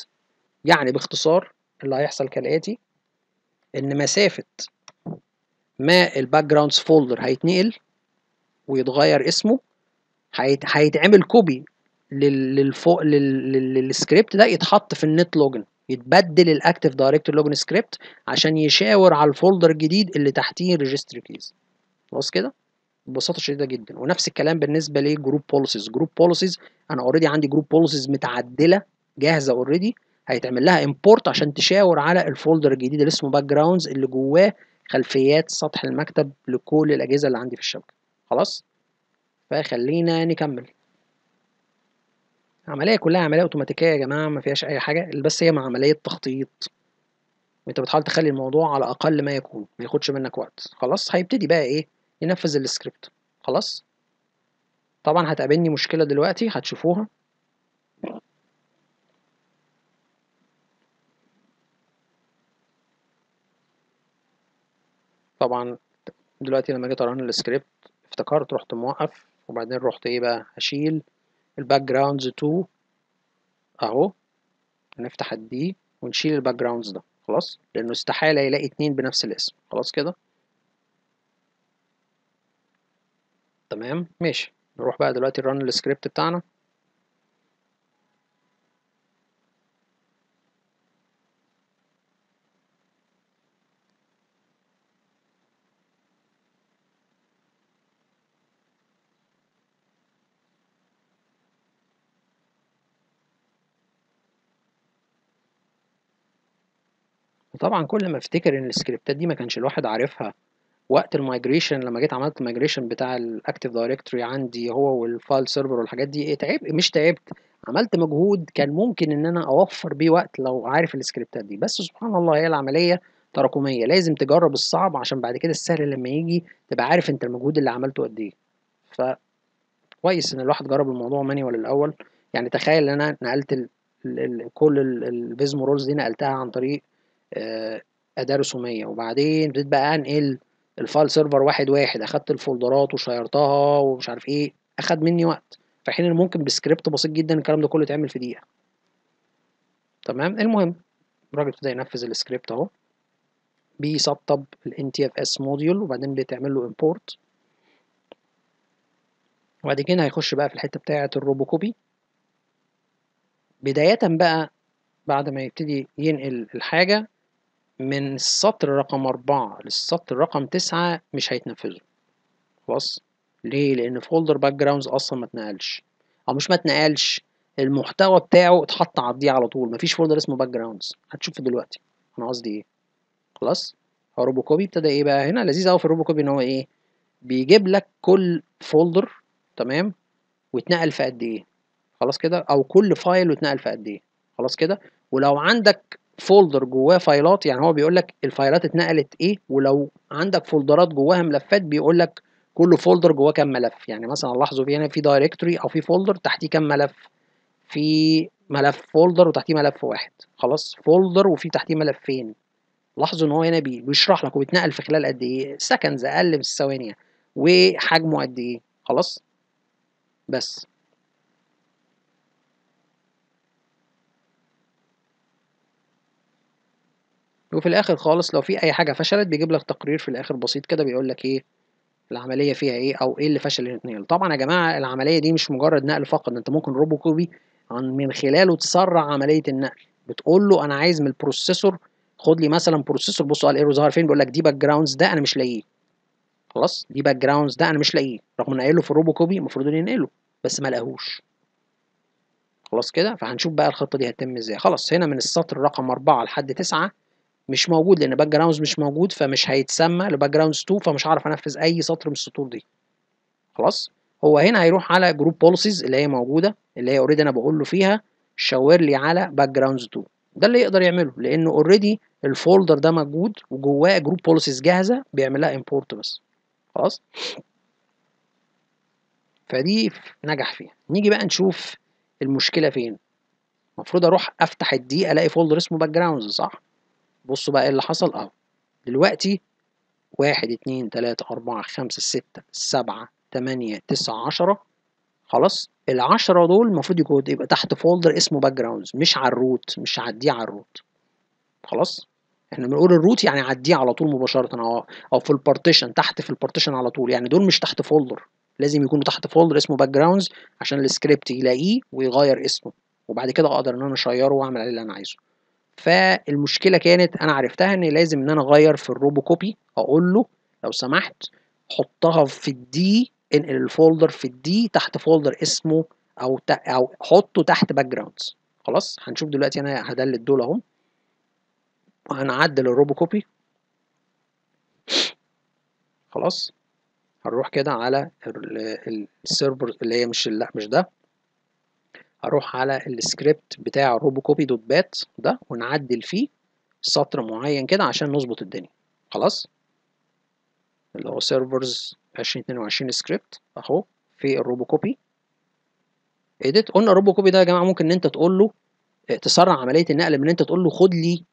يعني باختصار اللي هيحصل كالاتي ان مسافه ما الباك جراوندز فولدر هيتنقل ويتغير اسمه هيتعمل كوبي للفوق للسكريبت ده يتحط في النت لوجن يتبدل الاكتف دايركت لوجن سكريبت عشان يشاور على الفولدر الجديد اللي تحتيه الريجستري كيز خلاص كده ببساطه شديده جدا ونفس الكلام بالنسبه لجروب بوليسيز جروب بوليسيز انا اوريدي عندي جروب بوليسيز متعدله جاهزه اوريدي هيتعمل لها امبورت عشان تشاور على الفولدر الجديد اللي اسمه باك جراوندز اللي جواه خلفيات سطح المكتب لكل الاجهزه اللي عندي في الشبكه خلاص فخلينا نكمل عملية كلها عملية اوتوماتيكية يا جماعة ما فيهاش أي حاجة بس هي مع عملية تخطيط وأنت بتحاول تخلي الموضوع على أقل ما يكون ما ياخدش منك وقت خلاص هيبتدي بقى إيه ينفذ السكريبت خلاص طبعا هتقابلني مشكلة دلوقتي هتشوفوها طبعا دلوقتي لما جيت اراهن السكريبت افتكرت رحت موقف وبعدين رحت ايه بقى هشيل الباك جراوندز تو اهو نفتح الدي ونشيل الباك جراوندز ده خلاص لانه استحالة يلاقي اتنين بنفس الاسم خلاص كده تمام ماشي نروح بقى دلوقتي الرن السكريبت بتاعنا طبعًا كل ما أفتكر إن السكريبتات دي ما كانش الواحد عارفها وقت المايجريشن لمّا جيت عملت المايجريشن بتاع الاكتف دايركتوري عندي هو والفايل سيرفر والحاجات دي، إيه، تعبت مش تعبت، عملت مجهود كان ممكن إن أنا أوفّر بيه وقت لو عارف السكريبتات دي، بس سبحان الله هي العملية تراكمية، لازم تجرّب الصعب عشان بعد كده السهل لمّا يجي تبقى عارف أنت المجهود اللي عملته قد إيه، ف كويس إن الواحد جرّب الموضوع مانيوال الأول، يعني تخيّل إن أنا نقلت الـ الـ كل الفيزمو رولز دي نقلتها عن طريق آه، أداة رسومية وبعدين ابتديت بقى أنقل الفايل سيرفر واحد واحد أخدت الفولدرات وشيرتها ومش عارف إيه أخد مني وقت في حين إن ممكن بسكريبت بسيط جدا الكلام ده كله يتعمل في دقيقة تمام المهم الراجل ابتدى ينفذ السكريبت أهو بيسطب ال NTFS موديول وبعدين بتعمل له import وبعد كده هيخش بقى في الحتة بتاعة الروبوكوبي بداية بقى بعد ما يبتدي ينقل الحاجة من السطر رقم أربعة للسطر رقم تسعة مش هيتنفذوا خلاص ليه لأن فولدر باك جراوندز أصلا ما اتنقلش أو مش ما اتنقلش المحتوى بتاعه اتحط عرضيه على طول مفيش فولدر اسمه باك جراوندز هتشوف دلوقتي أنا قصدي إيه خلاص روبو كوبي ابتدى إيه بقى هنا لذيذ أوي في الروبو كوبي إن هو إيه بيجيب لك كل فولدر تمام واتنقل في قد إيه خلاص كده أو كل فايل واتنقل في قد إيه خلاص كده ولو عندك فولدر جواه فايلات يعني هو بيقول لك الفايلات اتنقلت ايه ولو عندك فولدرات جواها ملفات بيقول لك كل فولدر جواه كام ملف يعني مثلا لاحظوا في هنا في دايركتوري او في فولدر تحتيه كام ملف في ملف فولدر وتحتيه ملف واحد خلاص فولدر وفي تحتيه ملفين لاحظوا ان هو هنا بيشرح لك وبيتنقل في خلال قد ايه سكندز اقل من الثواني يعني. وحجمه قد ايه خلاص بس وفي الاخر خالص لو في اي حاجه فشلت بيجيب لك تقرير في الاخر بسيط كده بيقول لك ايه العمليه فيها ايه او ايه اللي فشل الاثنين طبعا يا جماعه العمليه دي مش مجرد نقل فقط انت ممكن روبو كوبي من خلاله تسرع عمليه النقل بتقول له انا عايز من البروسيسور خد لي مثلا بروسيسور بصوا على ايرو ظهر فين بيقول لك دي باك جراوندز ده انا مش لاقيه خلاص دي باك جراوندز ده انا مش لاقيه رغم ان قايله في الروبو كوبي المفروض انه ينقله بس ما لقاهوش خلاص كده فهنشوف بقى الخطه دي هتتم ازاي خلاص هنا من السطر رقم 4 لحد 9 مش موجود لان باك جراوندز مش موجود فمش هيتسمى لباك جراوندز 2 فمش هعرف انفذ اي سطر من السطور دي خلاص هو هنا هيروح على جروب بوليسيز اللي هي موجوده اللي هي اوريدي انا بقول له فيها شاور لي على باك جراوندز 2 ده اللي يقدر يعمله لانه اوريدي الفولدر ده موجود وجواه جروب بوليسيز جاهزه بيعمل لها امبورت بس خلاص فدي نجح فيها نيجي بقى نشوف المشكله فين المفروض اروح افتح الدي الاقي فولدر اسمه باك جراوندز صح بصوا بقى ايه اللي حصل اهو دلوقتي واحد اتنين تلاتة أربعة خمسة ستة سبعة تمانية تسعة عشرة خلاص العشرة دول المفروض يكون يبقى تحت فولدر اسمه باك جراوندز مش على الروت مش عديه على الروت خلاص احنا بنقول الروت يعني عديه على طول مباشرة او او في البارتيشن تحت في البارتيشن على طول يعني دول مش تحت فولدر لازم يكونوا تحت فولدر اسمه باك جراوندز عشان السكريبت يلاقيه ويغير اسمه وبعد كده اقدر ان انا اشيره واعمل عليه اللي انا عايزه فالمشكله كانت انا عرفتها ان لازم ان انا اغير في الروبو كوبي اقول له لو سمحت حطها في الدي انقل الفولدر في الدي تحت فولدر اسمه او او حطه تحت باك جراوندز خلاص هنشوف دلوقتي انا هدلت دول اهم وهنعدل الروبو كوبي خلاص هنروح كده على السيرفر اللي هي مش لا مش ده اروح على السكريبت بتاع الروبوكوبي دوت بات ده ونعدل فيه سطر معين كده عشان نظبط الدنيا خلاص اللي هو سيرفرز 2022 سكريبت اهو في الروبوكوبي اديت قلنا الروبوكوبي ده يا جماعه ممكن ان انت تقول له آه، تسرع عمليه النقل من انت تقول له خد لي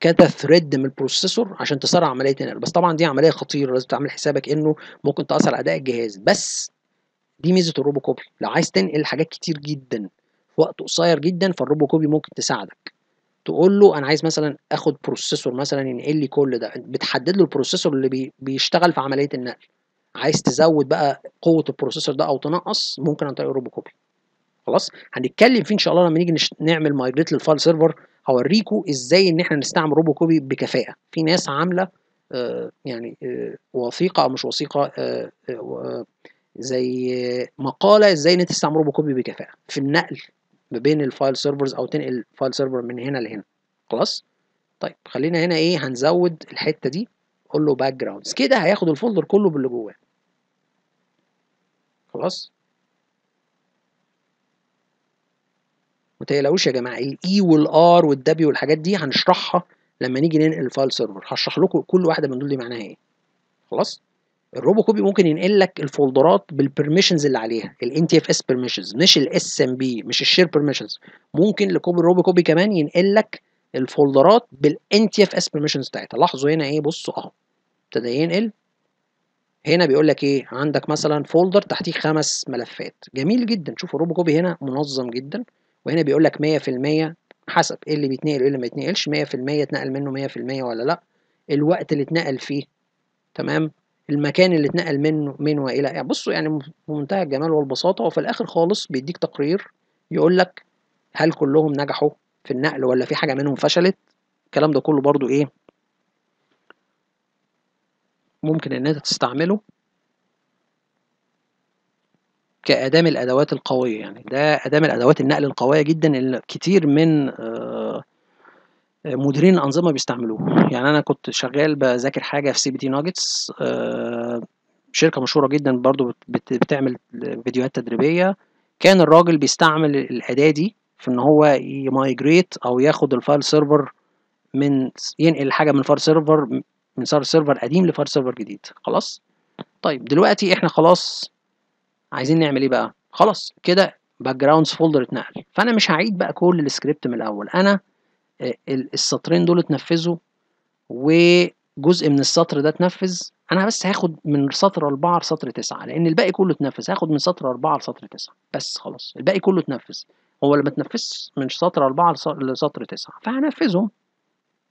كذا ثريد من البروسيسور عشان تسرع عمليه النقل بس طبعا دي عمليه خطيره لازم تعمل حسابك انه ممكن تاثر على اداء الجهاز بس دي ميزه الروبوكوبي لو عايز تنقل حاجات كتير جدا وقت قصير جدا فالروبو كوبي ممكن تساعدك تقول له انا عايز مثلا اخد بروسيسور مثلا ينقل لي كل ده بتحدد له البروسيسور اللي بيشتغل في عمليه النقل عايز تزود بقى قوه البروسيسور ده او تنقص ممكن عن طريق الروبو كوبي خلاص هنتكلم فيه ان شاء الله لما نيجي نعمل مايجريت للفايل سيرفر هوريكم ازاي ان احنا نستعمل روبو كوبي بكفاءه في ناس عامله آه، يعني آه، وثيقه او مش وثيقه آه، زي مقاله ازاي ان انت تستعمل روبو كوبي بكفاءه في النقل ما بين الفايل سيرفرز او تنقل فايل سيرفر من هنا لهنا خلاص طيب خلينا هنا ايه هنزود الحته دي قول له باك جراوندز كده هياخد الفولدر كله باللي جواه خلاص متقلقوش يا جماعه الاي e والار والدبليو والحاجات دي هنشرحها لما نيجي ننقل الفايل سيرفر هشرح لكم كل واحده من دول دي معناها ايه خلاص الروبو كوبي ممكن ينقل لك الفولدرات بالبرميشنز اللي عليها الان تي اف اس بيرميشنز مش الاس ام بي مش الشير بيرميشنز ممكن لكوبي الروبو كوبي كمان ينقل لك الفولدرات بالان تي اف اس بيرميشنز بتاعتها لاحظوا هنا ايه بصوا اهو ابتدى ينقل هنا بيقول لك ايه عندك مثلا فولدر تحتيه خمس ملفات جميل جدا شوفوا الروبو كوبي هنا منظم جدا وهنا بيقول لك 100% حسب ايه اللي بيتنقل وايه اللي ما يتنقلش 100% اتنقل منه 100% ولا لا الوقت اللي اتنقل فيه تمام المكان اللي اتنقل منه من والى يعني بصوا يعني بمنتهى الجمال والبساطه وفي الاخر خالص بيديك تقرير يقول لك هل كلهم نجحوا في النقل ولا في حاجه منهم فشلت الكلام ده كله برضو ايه ممكن ان انت تستعمله كأداة من الأدوات القوية يعني ده أداة من أدوات النقل القوية جدا اللي كتير من آه مديرين الانظمه بيستعملوه يعني انا كنت شغال بذاكر حاجه في سي بي تي ناجتس شركه مشهوره جدا برضو بتعمل فيديوهات تدريبيه كان الراجل بيستعمل الاداه دي في ان هو يمايجريت او ياخد الفايل سيرفر من ينقل حاجه من فايل سيرفر من سيرفر قديم لفايل سيرفر جديد خلاص طيب دلوقتي احنا خلاص عايزين نعمل ايه بقى خلاص كده باك جراوندز فولدر اتنقل فانا مش هعيد بقى كل السكريبت من الاول انا آه، السطرين دول اتنفذوا وجزء من السطر ده اتنفذ انا بس هاخد من سطر أربعة لسطر تسعة لأن الباقي كله اتنفذ هاخد من سطر أربعة لسطر تسعة بس خلاص الباقي كله اتنفذ هو اللي ما اتنفذش من سطر أربعة لسطر تسعة فهنفذهم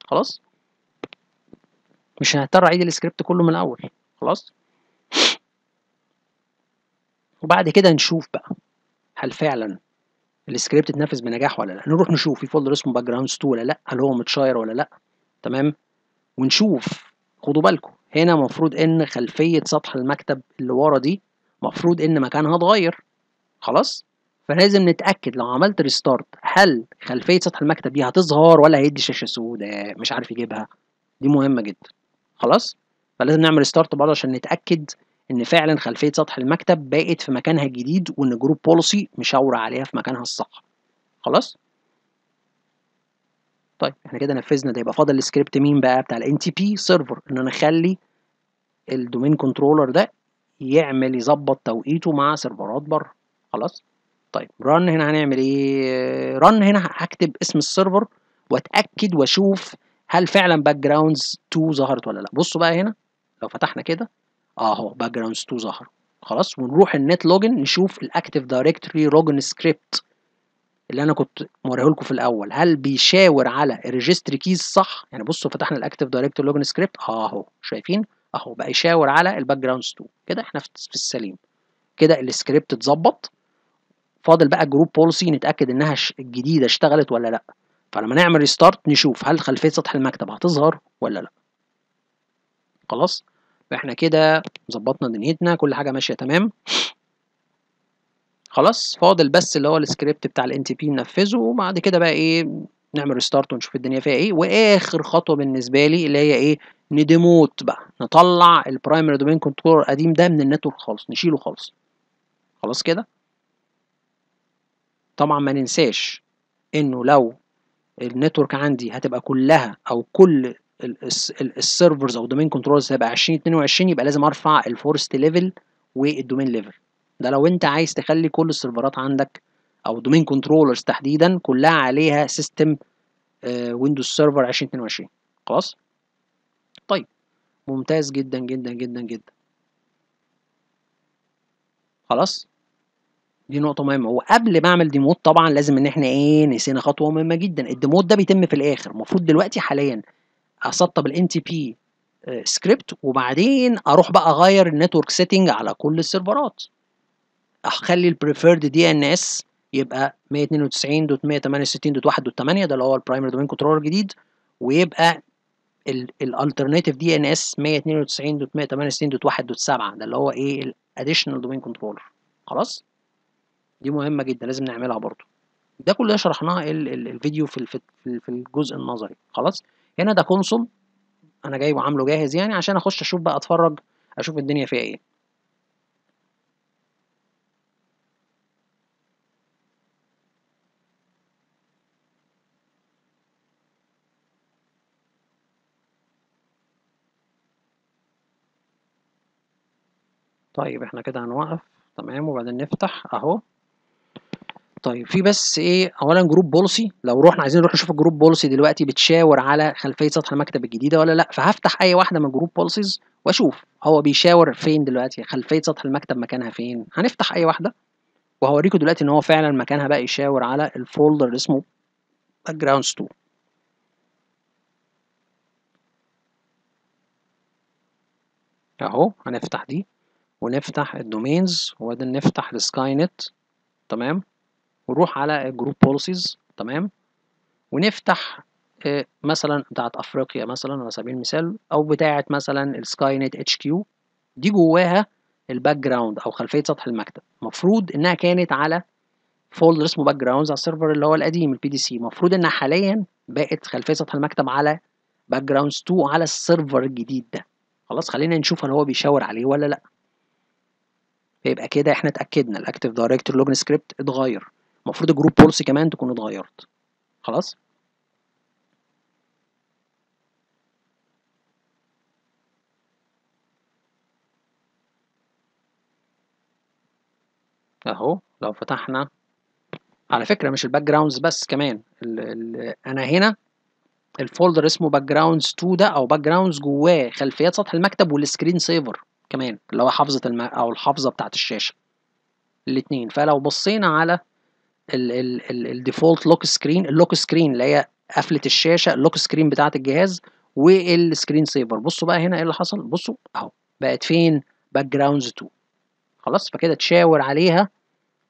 خلاص مش هضطر أعيد السكريبت كله من الأول خلاص وبعد كده نشوف بقى هل فعلا السكريبت اتنفذ بنجاح ولا لا نروح نشوف في فولدر اسمه باك جراوند 2 ولا لا هل هو متشاير ولا لا تمام ونشوف خدوا بالكم هنا المفروض ان خلفيه سطح المكتب اللي ورا دي المفروض ان مكانها اتغير خلاص فلازم نتاكد لو عملت ريستارت هل خلفيه سطح المكتب دي هتظهر ولا هيدي شاشه سوداء مش عارف يجيبها دي مهمه جدا خلاص فلازم نعمل ستارت برضه عشان نتاكد ان فعلا خلفيه سطح المكتب بقت في مكانها الجديد وان جروب بوليسي مشاوره عليها في مكانها الصح خلاص طيب احنا كده نفذنا ده يبقى فاضل السكريبت مين بقى بتاع الان تي بي سيرفر ان انا اخلي الدومين كنترولر ده يعمل يظبط توقيته مع سيرفرات بره خلاص طيب رن هنا هنعمل ايه رن هنا هكتب اسم السيرفر واتاكد واشوف هل فعلا باك جراوندز 2 ظهرت ولا لا بصوا بقى هنا لو فتحنا كده اهو باك جراوندز 2 ظهر خلاص ونروح النت لوجن نشوف الاكتيف دايركتوري لوجن سكريبت اللي انا كنت موريه لكم في الاول هل بيشاور على الريجستري كيز صح يعني بصوا فتحنا الاكتيف دايركتوري لوجن سكريبت اهو شايفين اهو بقى يشاور على الباك جراوندز 2 كده احنا في السليم كده السكريبت اتظبط فاضل بقى الجروب بوليسي نتاكد انها الجديده اشتغلت ولا لا فلما نعمل ريستارت نشوف هل خلفيه سطح المكتب هتظهر ولا لا خلاص فاحنا كده ظبطنا دنيتنا كل حاجه ماشيه تمام خلاص فاضل بس اللي هو السكريبت بتاع الان تي بي ننفذه وبعد كده بقى ايه نعمل ريستارت ونشوف الدنيا فيها ايه واخر خطوه بالنسبه لي اللي هي ايه نديموت بقى نطلع البرايمري دومين كنترولر القديم ده من النتورك خالص نشيله خالص خلاص كده طبعا ما ننساش انه لو النتورك عندي هتبقى كلها او كل السيرفرز او دومين كنترولز هيبقى 2022 يبقى لازم ارفع الفورست ليفل والدومين ليفل ده لو انت عايز تخلي كل السيرفرات عندك او دومين كنترولرز تحديدا كلها عليها سيستم ويندوز سيرفر 2022 خلاص طيب ممتاز جدا جدا جدا جدا خلاص دي نقطه مهمه وقبل ما اعمل ديموت طبعا لازم ان احنا ايه نسينا خطوه مهمه جدا الديموت ده بيتم في الاخر المفروض دلوقتي حاليا اسطب الان تي بي سكريبت وبعدين اروح بقى اغير النتورك سيتنج على كل السيرفرات اخلي البريفيرد دي ان اس يبقى 192.168.1.8 ده اللي هو البرايمري دومين كنترولر الجديد ويبقى الالترناتيف دي ان اس 192.168.1.7 ده اللي هو ايه الاديشنال دومين كنترولر خلاص دي مهمه جدا لازم نعملها برضو ده كله شرحناه الفيديو في الجزء النظري خلاص هنا ده كونسول انا جايبه عامله جاهز يعني عشان اخش اشوف بقى اتفرج اشوف الدنيا فيها ايه طيب احنا كده هنوقف تمام وبعدين نفتح اهو طيب في بس ايه اولا جروب بولسي لو رحنا عايزين نروح نشوف الجروب بولسي دلوقتي بتشاور على خلفيه سطح المكتب الجديده ولا لا فهفتح اي واحده من جروب بولسيز واشوف هو بيشاور فين دلوقتي خلفيه سطح المكتب مكانها فين هنفتح اي واحده وهوريكم دلوقتي ان هو فعلا مكانها بقى يشاور على الفولدر اللي اسمه باك جراوند 2 اهو هنفتح دي ونفتح الدومينز وبعدين نفتح السكاي نت تمام ونروح على جروب بوليسيز تمام ونفتح آه، مثلا بتاعت افريقيا مثلا على سبيل المثال او بتاعت مثلا السكاي نت اتش كيو دي جواها الباك جراوند او خلفيه سطح المكتب المفروض انها كانت على فولدر اسمه باك جراوندز على السيرفر اللي هو القديم البي دي سي المفروض انها حاليا بقت خلفيه سطح المكتب على باك جراوندز 2 على السيرفر الجديد ده خلاص خلينا نشوف هل هو بيشاور عليه ولا لا فيبقى كده احنا اتاكدنا الاكتف دايركتور لوجن سكريبت اتغير المفروض الجروب بولس كمان تكون اتغيرت خلاص اهو لو فتحنا على فكره مش الباك جراوندز بس كمان الـ الـ انا هنا الفولدر اسمه باك جراوندز 2 ده او باك جراوندز جواه خلفيات سطح المكتب والسكرين سيفر كمان اللي هو حافظه او الحافظه بتاعت الشاشه الاثنين فلو بصينا على الديفولت لوك سكرين اللوك سكرين اللي هي قفله الشاشه اللوك سكرين بتاعه الجهاز والسكرين سيفر بصوا بقى هنا ايه اللي حصل بصوا اهو بقت فين باك جراوندز 2 خلاص فكده تشاور عليها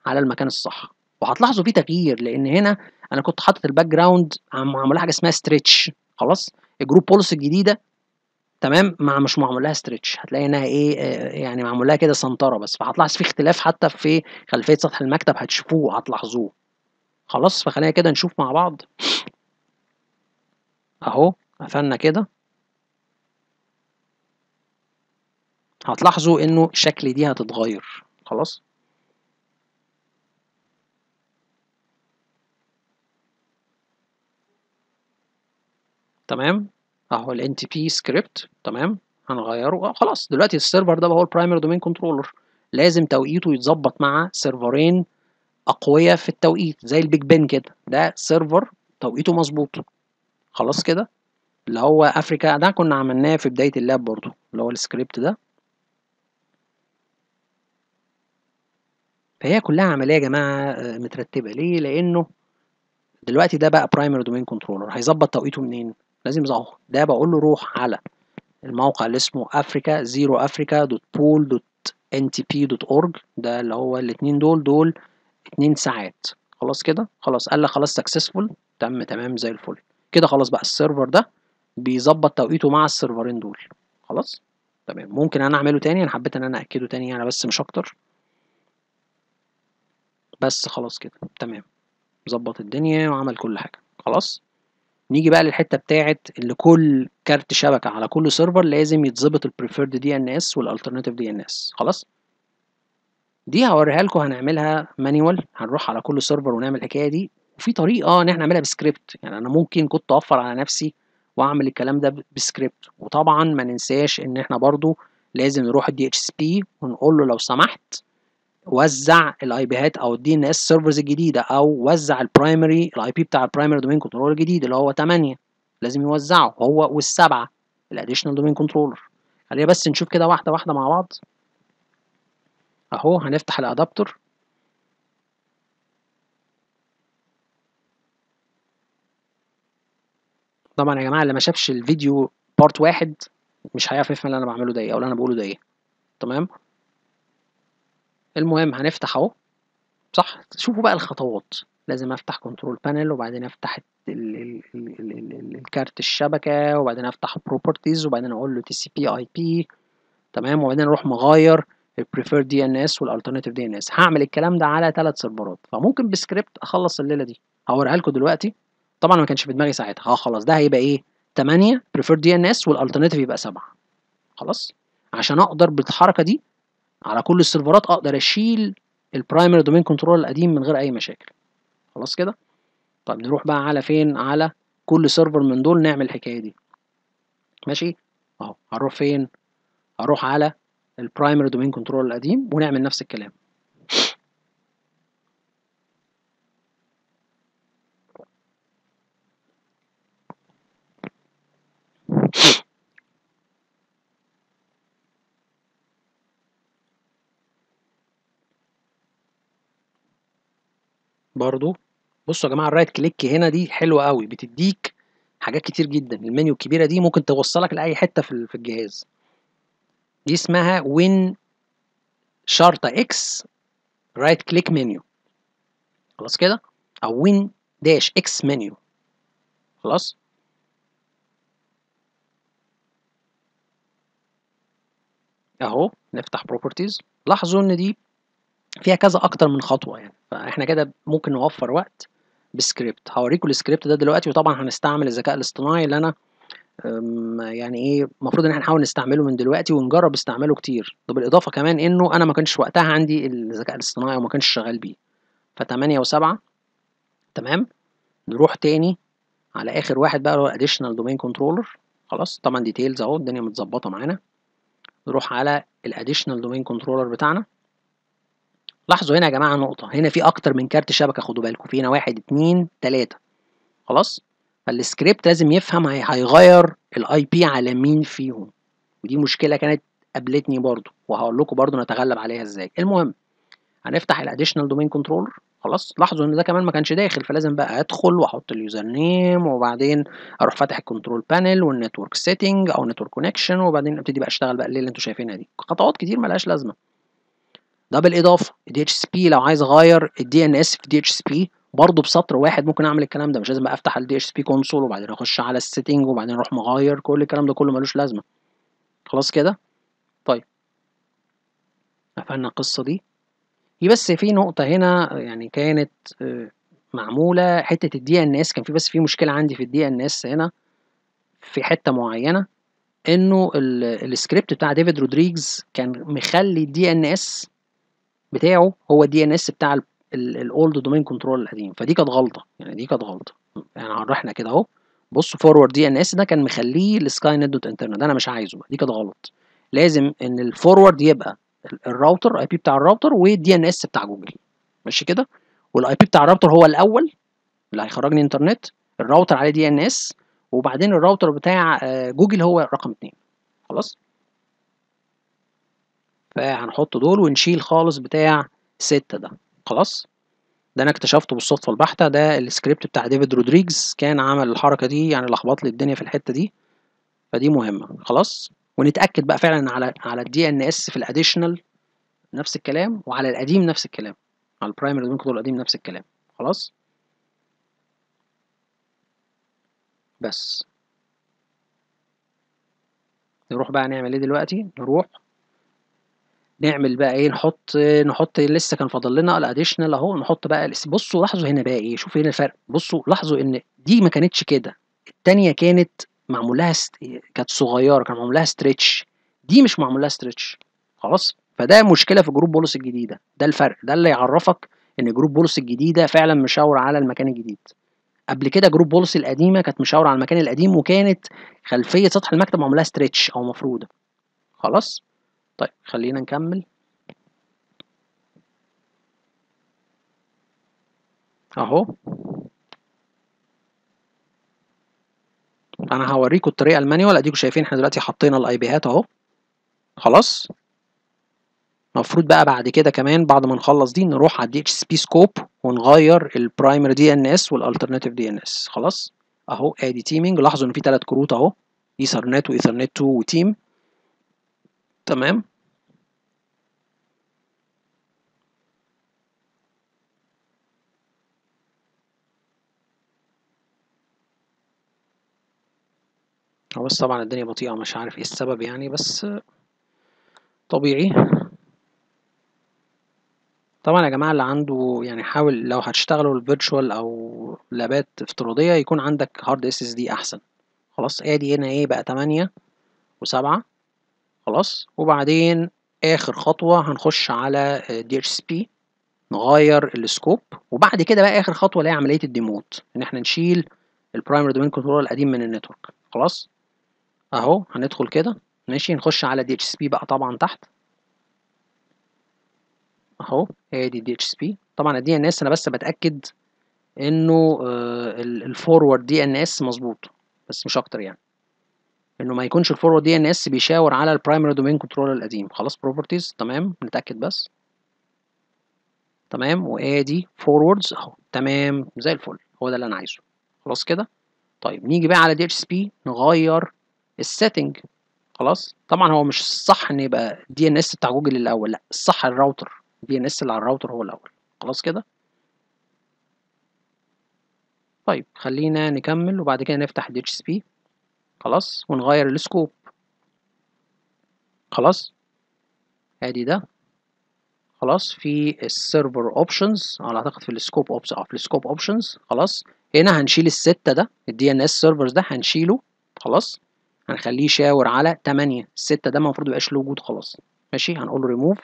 على المكان الصح وهتلاحظوا في تغيير لان هنا انا كنت حاطط الباك جراوند عامل حاجه اسمها ستريتش خلاص الجروب بوليسي الجديده تمام مع مش معمول لها ستريتش هتلاقي انها ايه آه، يعني معمول لها كده سنتره بس فهتلاحظ في اختلاف حتى في خلفيه سطح المكتب هتشوفوه هتلاحظوه خلاص فخلينا كده نشوف مع بعض اهو قفلنا كده هتلاحظوا انه شكل دي هتتغير خلاص تمام اهو ال NTP سكريبت تمام هنغيره آه، خلاص دلوقتي السيرفر ده هو البرايمر دومين كنترولر لازم توقيته يتظبط مع سيرفرين اقوياء في التوقيت زي البيج بن كده ده سيرفر توقيته مظبوط خلاص كده اللي هو افريكا ده كنا عملناه في بدايه اللاب برضو اللي هو السكريبت ده فهي كلها عمليه يا جماعه آه، مترتبه ليه لانه دلوقتي ده بقى برايمري دومين كنترولر هيظبط توقيته منين لازم يظهر ده بقول له روح على الموقع اللي اسمه افريكا زيرو افريكا دوت بول دوت ان تي بي دوت اورج ده اللي هو الاثنين دول دول اتنين ساعات خلاص كده خلاص قال لك خلاص سكسسفول تم تمام زي الفل كده خلاص بقى السيرفر ده بيظبط توقيته مع السيرفرين دول خلاص تمام ممكن انا اعمله تاني انا حبيت ان انا اكده تاني يعني بس مش اكتر بس خلاص كده تمام ظبط الدنيا وعمل كل حاجه خلاص نيجي بقى للحته بتاعه اللي كل كارت شبكه على كل سيرفر لازم يتظبط البريفيرد دي ان اس والالترناتيف دي ان اس خلاص دي هوريها لكم هنعملها مانيوال هنروح على كل سيرفر ونعمل الحكايه دي وفي طريقه ان احنا نعملها بسكريبت يعني انا ممكن كنت اوفر على نفسي واعمل الكلام ده بسكريبت وطبعا ما ننساش ان احنا برضو لازم نروح الدي اتش اس بي ونقول له لو سمحت وزع الاي بيهات او الدي ان اس سيرفرز الجديده او وزع البرايمري الاي بي بتاع البرايمري دومين كنترولر الجديد اللي هو 8 لازم يوزعه هو والسبعه الاديشنال دومين كنترولر خلينا بس نشوف كده واحده واحده مع بعض اهو هنفتح الادابتر طبعا يا جماعه اللي ما شافش الفيديو بارت واحد مش هيعرف يفهم اللي انا بعمله ده ايه او اللي انا بقوله ده ايه تمام المهم هنفتح اهو صح شوفوا بقى الخطوات لازم افتح كنترول بانل وبعدين افتح الكارت الشبكه وبعدين افتح بروبرتيز وبعدين اقول له تي سي بي اي بي تمام وبعدين اروح مغير البريفير دي ان اس والالترناتيف دي ان اس هعمل الكلام ده على ثلاث سيرفرات فممكن بسكريبت اخلص الليله دي هوريها لكم دلوقتي طبعا ما كانش في دماغي ساعتها اه خلاص ده هيبقى ايه 8 بريفير دي ان اس والالترناتيف يبقى 7 خلاص عشان اقدر بالحركه دي على كل السيرفرات اقدر اشيل البرايمري دومين كنترول القديم من غير اي مشاكل خلاص كده طب نروح بقى على فين على كل سيرفر من دول نعمل الحكايه دي ماشي اهو هنروح فين هروح على البرايمري دومين كنترول القديم ونعمل نفس الكلام برضو بصوا يا جماعه الرايت كليك هنا دي حلوه قوي بتديك حاجات كتير جدا المنيو الكبيره دي ممكن توصلك لاي حته في الجهاز دي اسمها وين شرطه اكس رايت كليك منيو خلاص كده او وين داش اكس منيو خلاص اهو نفتح بروبرتيز لاحظوا ان دي فيها كذا اكتر من خطوه يعني فاحنا كده ممكن نوفر وقت بسكريبت هوريكم السكريبت ده دلوقتي وطبعا هنستعمل الذكاء الاصطناعي اللي انا يعني ايه المفروض ان احنا نحاول نستعمله من دلوقتي ونجرب استعماله كتير ده بالاضافه كمان انه انا ما كانش وقتها عندي الذكاء الاصطناعي وما كانش شغال بيه ف8 و7 تمام نروح تاني على اخر واحد بقى اللي هو اديشنال دومين كنترولر خلاص طبعا ديتيلز اهو الدنيا متظبطه معانا نروح على الاديشنال دومين كنترولر بتاعنا لاحظوا هنا يا جماعه نقطه هنا في اكتر من كارت شبكه خدوا بالكم في هنا واحد اتنين تلاته خلاص فالسكريبت لازم يفهم هيغير الاي بي على مين فيهم ودي مشكله كانت قابلتني برضو وهقول لكم برضو نتغلب عليها ازاي المهم هنفتح الاديشنال دومين كنترولر خلاص لاحظوا ان ده كمان ما كانش داخل فلازم بقى ادخل واحط اليوزر نيم وبعدين اروح فاتح الكنترول بانل والنتورك سيتنج او نتورك كونكشن وبعدين ابتدي بقى اشتغل بقى اللي انتم شايفينها دي خطوات كتير ملهاش لازمه ده بالاضافه الدي اتش اس بي لو عايز اغير الدي ان اس في دي اتش اس بي برضه بسطر واحد ممكن اعمل الكلام ده مش لازم افتح الدي اتش اس بي كونسول وبعدين اخش على السيتنج وبعدين اروح مغير كل الكلام ده كله ملوش لازمه خلاص كده طيب قفلنا القصه دي هي بس في نقطه هنا يعني كانت آه، معموله حته الدي ان اس كان في بس في مشكله عندي في الدي ان اس هنا في حته معينه انه السكريبت بتاع ديفيد رودريجز كان مخلي الدي ان اس بتاعه هو الدي ان اس بتاع الاولد دومين كنترول القديم فدي كانت غلطه يعني دي كانت غلطه يعني عرحنا كده اهو بص فورورد دي ان اس ده كان مخليه السكاي نت دوت انترنت انا مش عايزه دي كانت غلط لازم ان الفورورد يبقى الراوتر اي بي بتاع الراوتر والدي ان اس بتاع جوجل ماشي كده والاي بي بتاع الراوتر هو الاول اللي هيخرجني انترنت الراوتر عليه دي ان اس وبعدين الراوتر بتاع آه، جوجل هو رقم اثنين خلاص فهنحط دول ونشيل خالص بتاع ستة ده خلاص ده انا اكتشفته بالصدفة البحتة ده السكريبت بتاع ديفيد رودريجز كان عمل الحركة دي يعني لخبط لي الدنيا في الحتة دي فدي مهمة خلاص ونتأكد بقى فعلا على على الدي ان اس في الاديشنال نفس الكلام وعلى القديم نفس الكلام على البرايمري دومين كنترول القديم نفس الكلام خلاص بس نروح بقى نعمل ايه دلوقتي نروح نعمل بقى ايه نحط نحط لسه كان فاضل لنا الاديشنال اهو نحط بقى بصوا لاحظوا هنا بقى ايه شوفوا هنا الفرق بصوا لاحظوا ان دي ما كانتش كده الثانيه كانت معمول لها ست... كانت صغيره كان معمول لها ستريتش دي مش معمول لها ستريتش خلاص فده مشكله في جروب بولس الجديده ده الفرق ده اللي يعرفك ان جروب بولس الجديده فعلا مشاور على المكان الجديد قبل كده جروب بولس القديمه كانت مشاوره على المكان القديم وكانت خلفيه سطح المكتب معمول لها ستريتش او مفروده خلاص طيب خلينا نكمل اهو انا هوريكم الطريقه المانيوال اديكم شايفين احنا دلوقتي حطينا الاي بيهات اهو خلاص المفروض بقى بعد كده كمان بعد ما نخلص دي نروح على الدي اتش اس بي سكوب ونغير البرايمري دي ان اس والالترناتيف دي ان اس خلاص اهو ادي تيمينج لاحظوا ان في ثلاث كروت اهو ايثرنت وايثرنت 2 وتيم تمام هو بس طبعا الدنيا بطيئة مش عارف ايه السبب يعني بس طبيعي طبعا يا جماعة اللي عنده يعني حاول لو هتشتغلوا الفيرتشوال او لابات افتراضية يكون عندك هارد اس اس دي احسن خلاص ادي هنا ايه بقى تمانية وسبعة خلاص وبعدين اخر خطوه هنخش على دي اتش اس بي نغير السكوب وبعد كده بقى اخر خطوه اللي هي عمليه الديموت ان احنا نشيل البرايمري دومين كنترول القديم من النتورك خلاص اهو هندخل كده ماشي نخش على دي اتش اس بي بقى طبعا تحت اهو هي دي دي اتش اس بي طبعا الدي ان اس انا بس بتاكد انه الفورورد دي ان اس مظبوط بس مش اكتر يعني انه ما يكونش الفورورد دي ان اس بيشاور على البرايمري دومين كنترولر القديم خلاص بروبرتيز تمام نتاكد بس تمام وادي فوروردز اهو تمام زي الفل هو ده اللي انا عايزه خلاص كده طيب نيجي بقى على دي اتش اس بي نغير السيتنج خلاص طبعا هو مش الصح ان يبقى دي ان اس بتاع جوجل الاول لا الصح الراوتر دي ان اس اللي على الراوتر هو الاول خلاص كده طيب خلينا نكمل وبعد كده نفتح دي اتش اس بي خلاص ونغير السكوب خلاص ادي ده خلاص في السيرفر اوبشنز على اعتقد في السكوب اوبس اه في السكوب اوبشنز خلاص هنا هنشيل الستة ده الدي ان اس سيرفرز ده هنشيله خلاص هنخليه يشاور على 8 الستة ده المفروض يبقاش له وجود خلاص ماشي هنقول له ريموف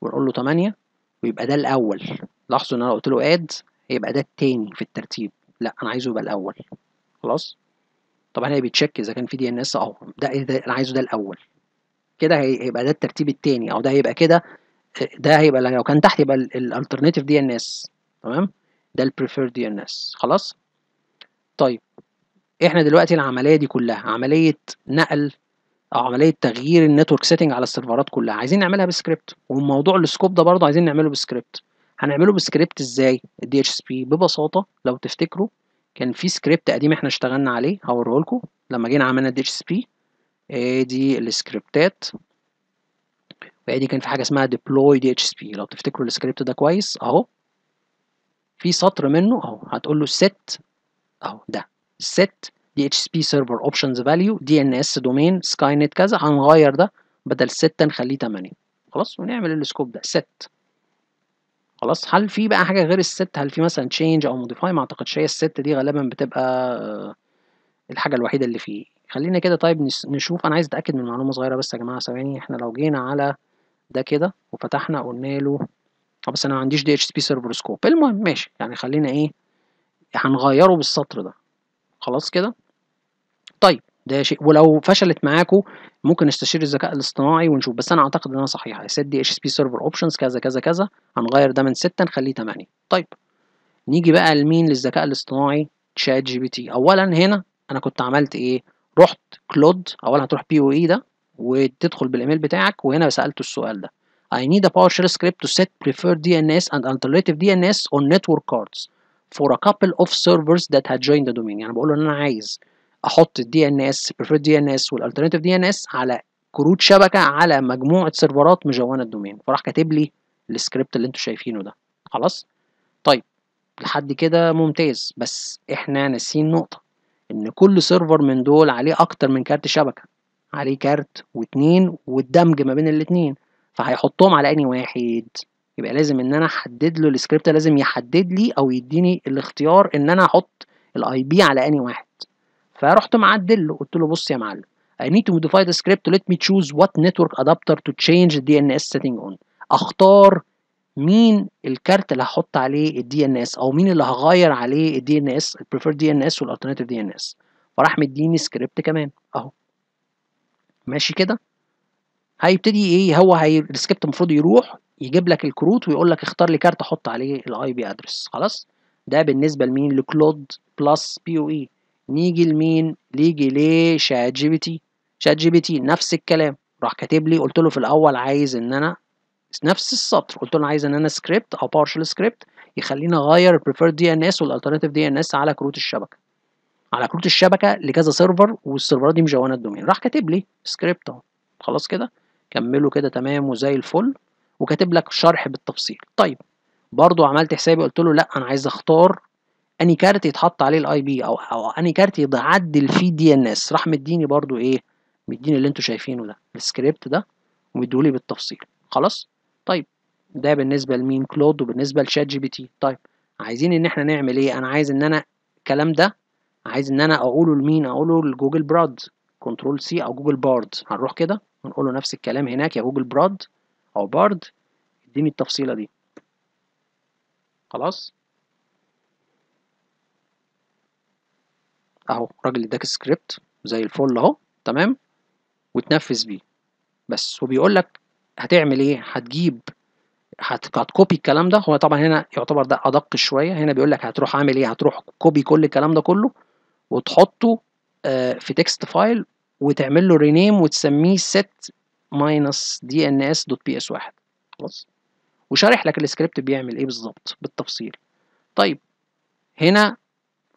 ونقول له 8 ويبقى ده الاول لاحظوا ان انا قلت له اد هيبقى ده التاني في الترتيب لا انا عايزه يبقى الاول خلاص طبعا هي بيتشك اذا كان في دي ان اس اه ده انا عايزه ده الاول كده هيبقى ده الترتيب الثاني او ده هيبقى كده آه، ده هيبقى لو كان تحت يبقى الالترناتيف دي ان اس تمام ده البريفير دي ان اس خلاص طيب احنا دلوقتي العمليه دي كلها عمليه نقل او عمليه تغيير النتورك سيتنج على السيرفرات كلها عايزين نعملها بسكريبت وموضوع السكوب ده برضه عايزين نعمله بسكريبت هنعمله بسكريبت ازاي الدي اتش اس بي ببساطه لو تفتكروا كان في سكريبت قديم احنا اشتغلنا عليه هوريه لكم لما جينا عملنا دي اتش اس بي ادي آه، السكريبتات وادي كان في حاجه اسمها ديبلوي دي اتش اس بي لو تفتكروا السكريبت ده كويس اهو في سطر منه اهو هتقول له set اهو ده set اوبشنز فاليو دي ان اس دومين سكاي نت كذا هنغير ده بدل 6 نخليه 8 خلاص ونعمل السكوب ده set خلاص هل في بقى حاجه غير الست هل في مثلا تشينج او موديفاي ما اعتقدش هي الست دي غالبا بتبقى الحاجه الوحيده اللي فيه خلينا كده طيب نشوف انا عايز اتاكد من معلومه صغيره بس يا جماعه ثواني احنا لو جينا على ده كده وفتحنا قلنا له بس انا ما عنديش دي اتش بي سيرفر سكوب المهم ماشي يعني خلينا ايه هنغيره بالسطر ده خلاص كده طيب ده شيء ولو فشلت معاكم ممكن نستشير الذكاء الاصطناعي ونشوف بس انا اعتقد انها صحيحه سيت دي اتش اس بي سيرفر اوبشنز كذا كذا كذا هنغير ده من 6 نخليه 8 طيب نيجي بقى لمين للذكاء الاصطناعي تشات جي بي تي اولا هنا انا كنت عملت ايه رحت كلود اولا هتروح بي او اي ده وتدخل بالايميل بتاعك وهنا سالته السؤال ده I need a PowerShell script to set preferred DNS and alternative DNS on network cards for a couple of servers that had joined the domain يعني بقول له ان انا عايز احط الدي ان اس بريفيرد دي ان اس والالترناتيف دي ان اس على كروت شبكه على مجموعه سيرفرات مجونه الدومين فراح كاتب لي السكريبت اللي انتوا شايفينه ده خلاص طيب لحد كده ممتاز بس احنا ناسيين نقطه ان كل سيرفر من دول عليه اكتر من كارت شبكه عليه كارت واتنين والدمج ما بين الاتنين فهيحطهم على اني واحد يبقى لازم ان انا احدد له السكريبت لازم يحدد لي او يديني الاختيار ان انا احط الاي بي على اني واحد فرحت معدل له قلت له بص يا معلم I need to modify the script let me choose what network adapter to change the DNS setting on اختار مين الكارت اللي هحط عليه الدي ان اس او مين اللي هغير عليه الدي ان اس البريفير دي ان اس والالترناتيف دي ان اس فراح مديني سكريبت كمان اهو ماشي كده هيبتدي ايه هو هي السكريبت المفروض يروح يجيب لك الكروت ويقول لك اختار لي كارت احط عليه الاي بي ادرس خلاص ده بالنسبه لمين لكلود بلس بي او اي نيجي لمين نيجي لشات جي بي تي شات جي بي تي نفس الكلام راح كاتب لي قلت له في الاول عايز ان انا نفس السطر قلت له عايز ان انا سكريبت او بارشل سكريبت يخليني اغير البريفيرد دي ان اس والالترناتيف دي ان اس على كروت الشبكه على كروت الشبكه لكذا سيرفر والسيرفرات دي مجونه الدومين راح كاتب لي سكريبت اهو خلاص كده كمله كده تمام وزي الفل وكاتب لك شرح بالتفصيل طيب برضو عملت حسابي قلت له لا انا عايز اختار اني كارت يتحط عليه الاي بي او او اني كارت يعدل فيه دي ان اس راح مديني برضو ايه مديني اللي انتم شايفينه ده السكريبت ده ومديهولي بالتفصيل خلاص طيب ده بالنسبه لمين كلود وبالنسبه لشات جي بي تي طيب عايزين ان احنا نعمل ايه انا عايز ان انا الكلام ده عايز ان انا اقوله لمين اقوله لجوجل براد كنترول سي او جوجل بارد هنروح كده ونقول له نفس الكلام هناك يا جوجل براد او بارد اديني التفصيله دي خلاص اهو راجل اداك سكريبت زي الفل اهو تمام وتنفذ بيه بس وبيقول لك هتعمل ايه هتجيب هتكوبي الكلام ده هو طبعا هنا يعتبر ده ادق شويه هنا بيقول لك هتروح عامل ايه هتروح كوبي كل الكلام ده كله وتحطه آه، في تكست فايل وتعمل له رينيم وتسميه set minus dns دوت بي اس واحد خلاص وشارح لك السكريبت بيعمل ايه بالظبط بالتفصيل طيب هنا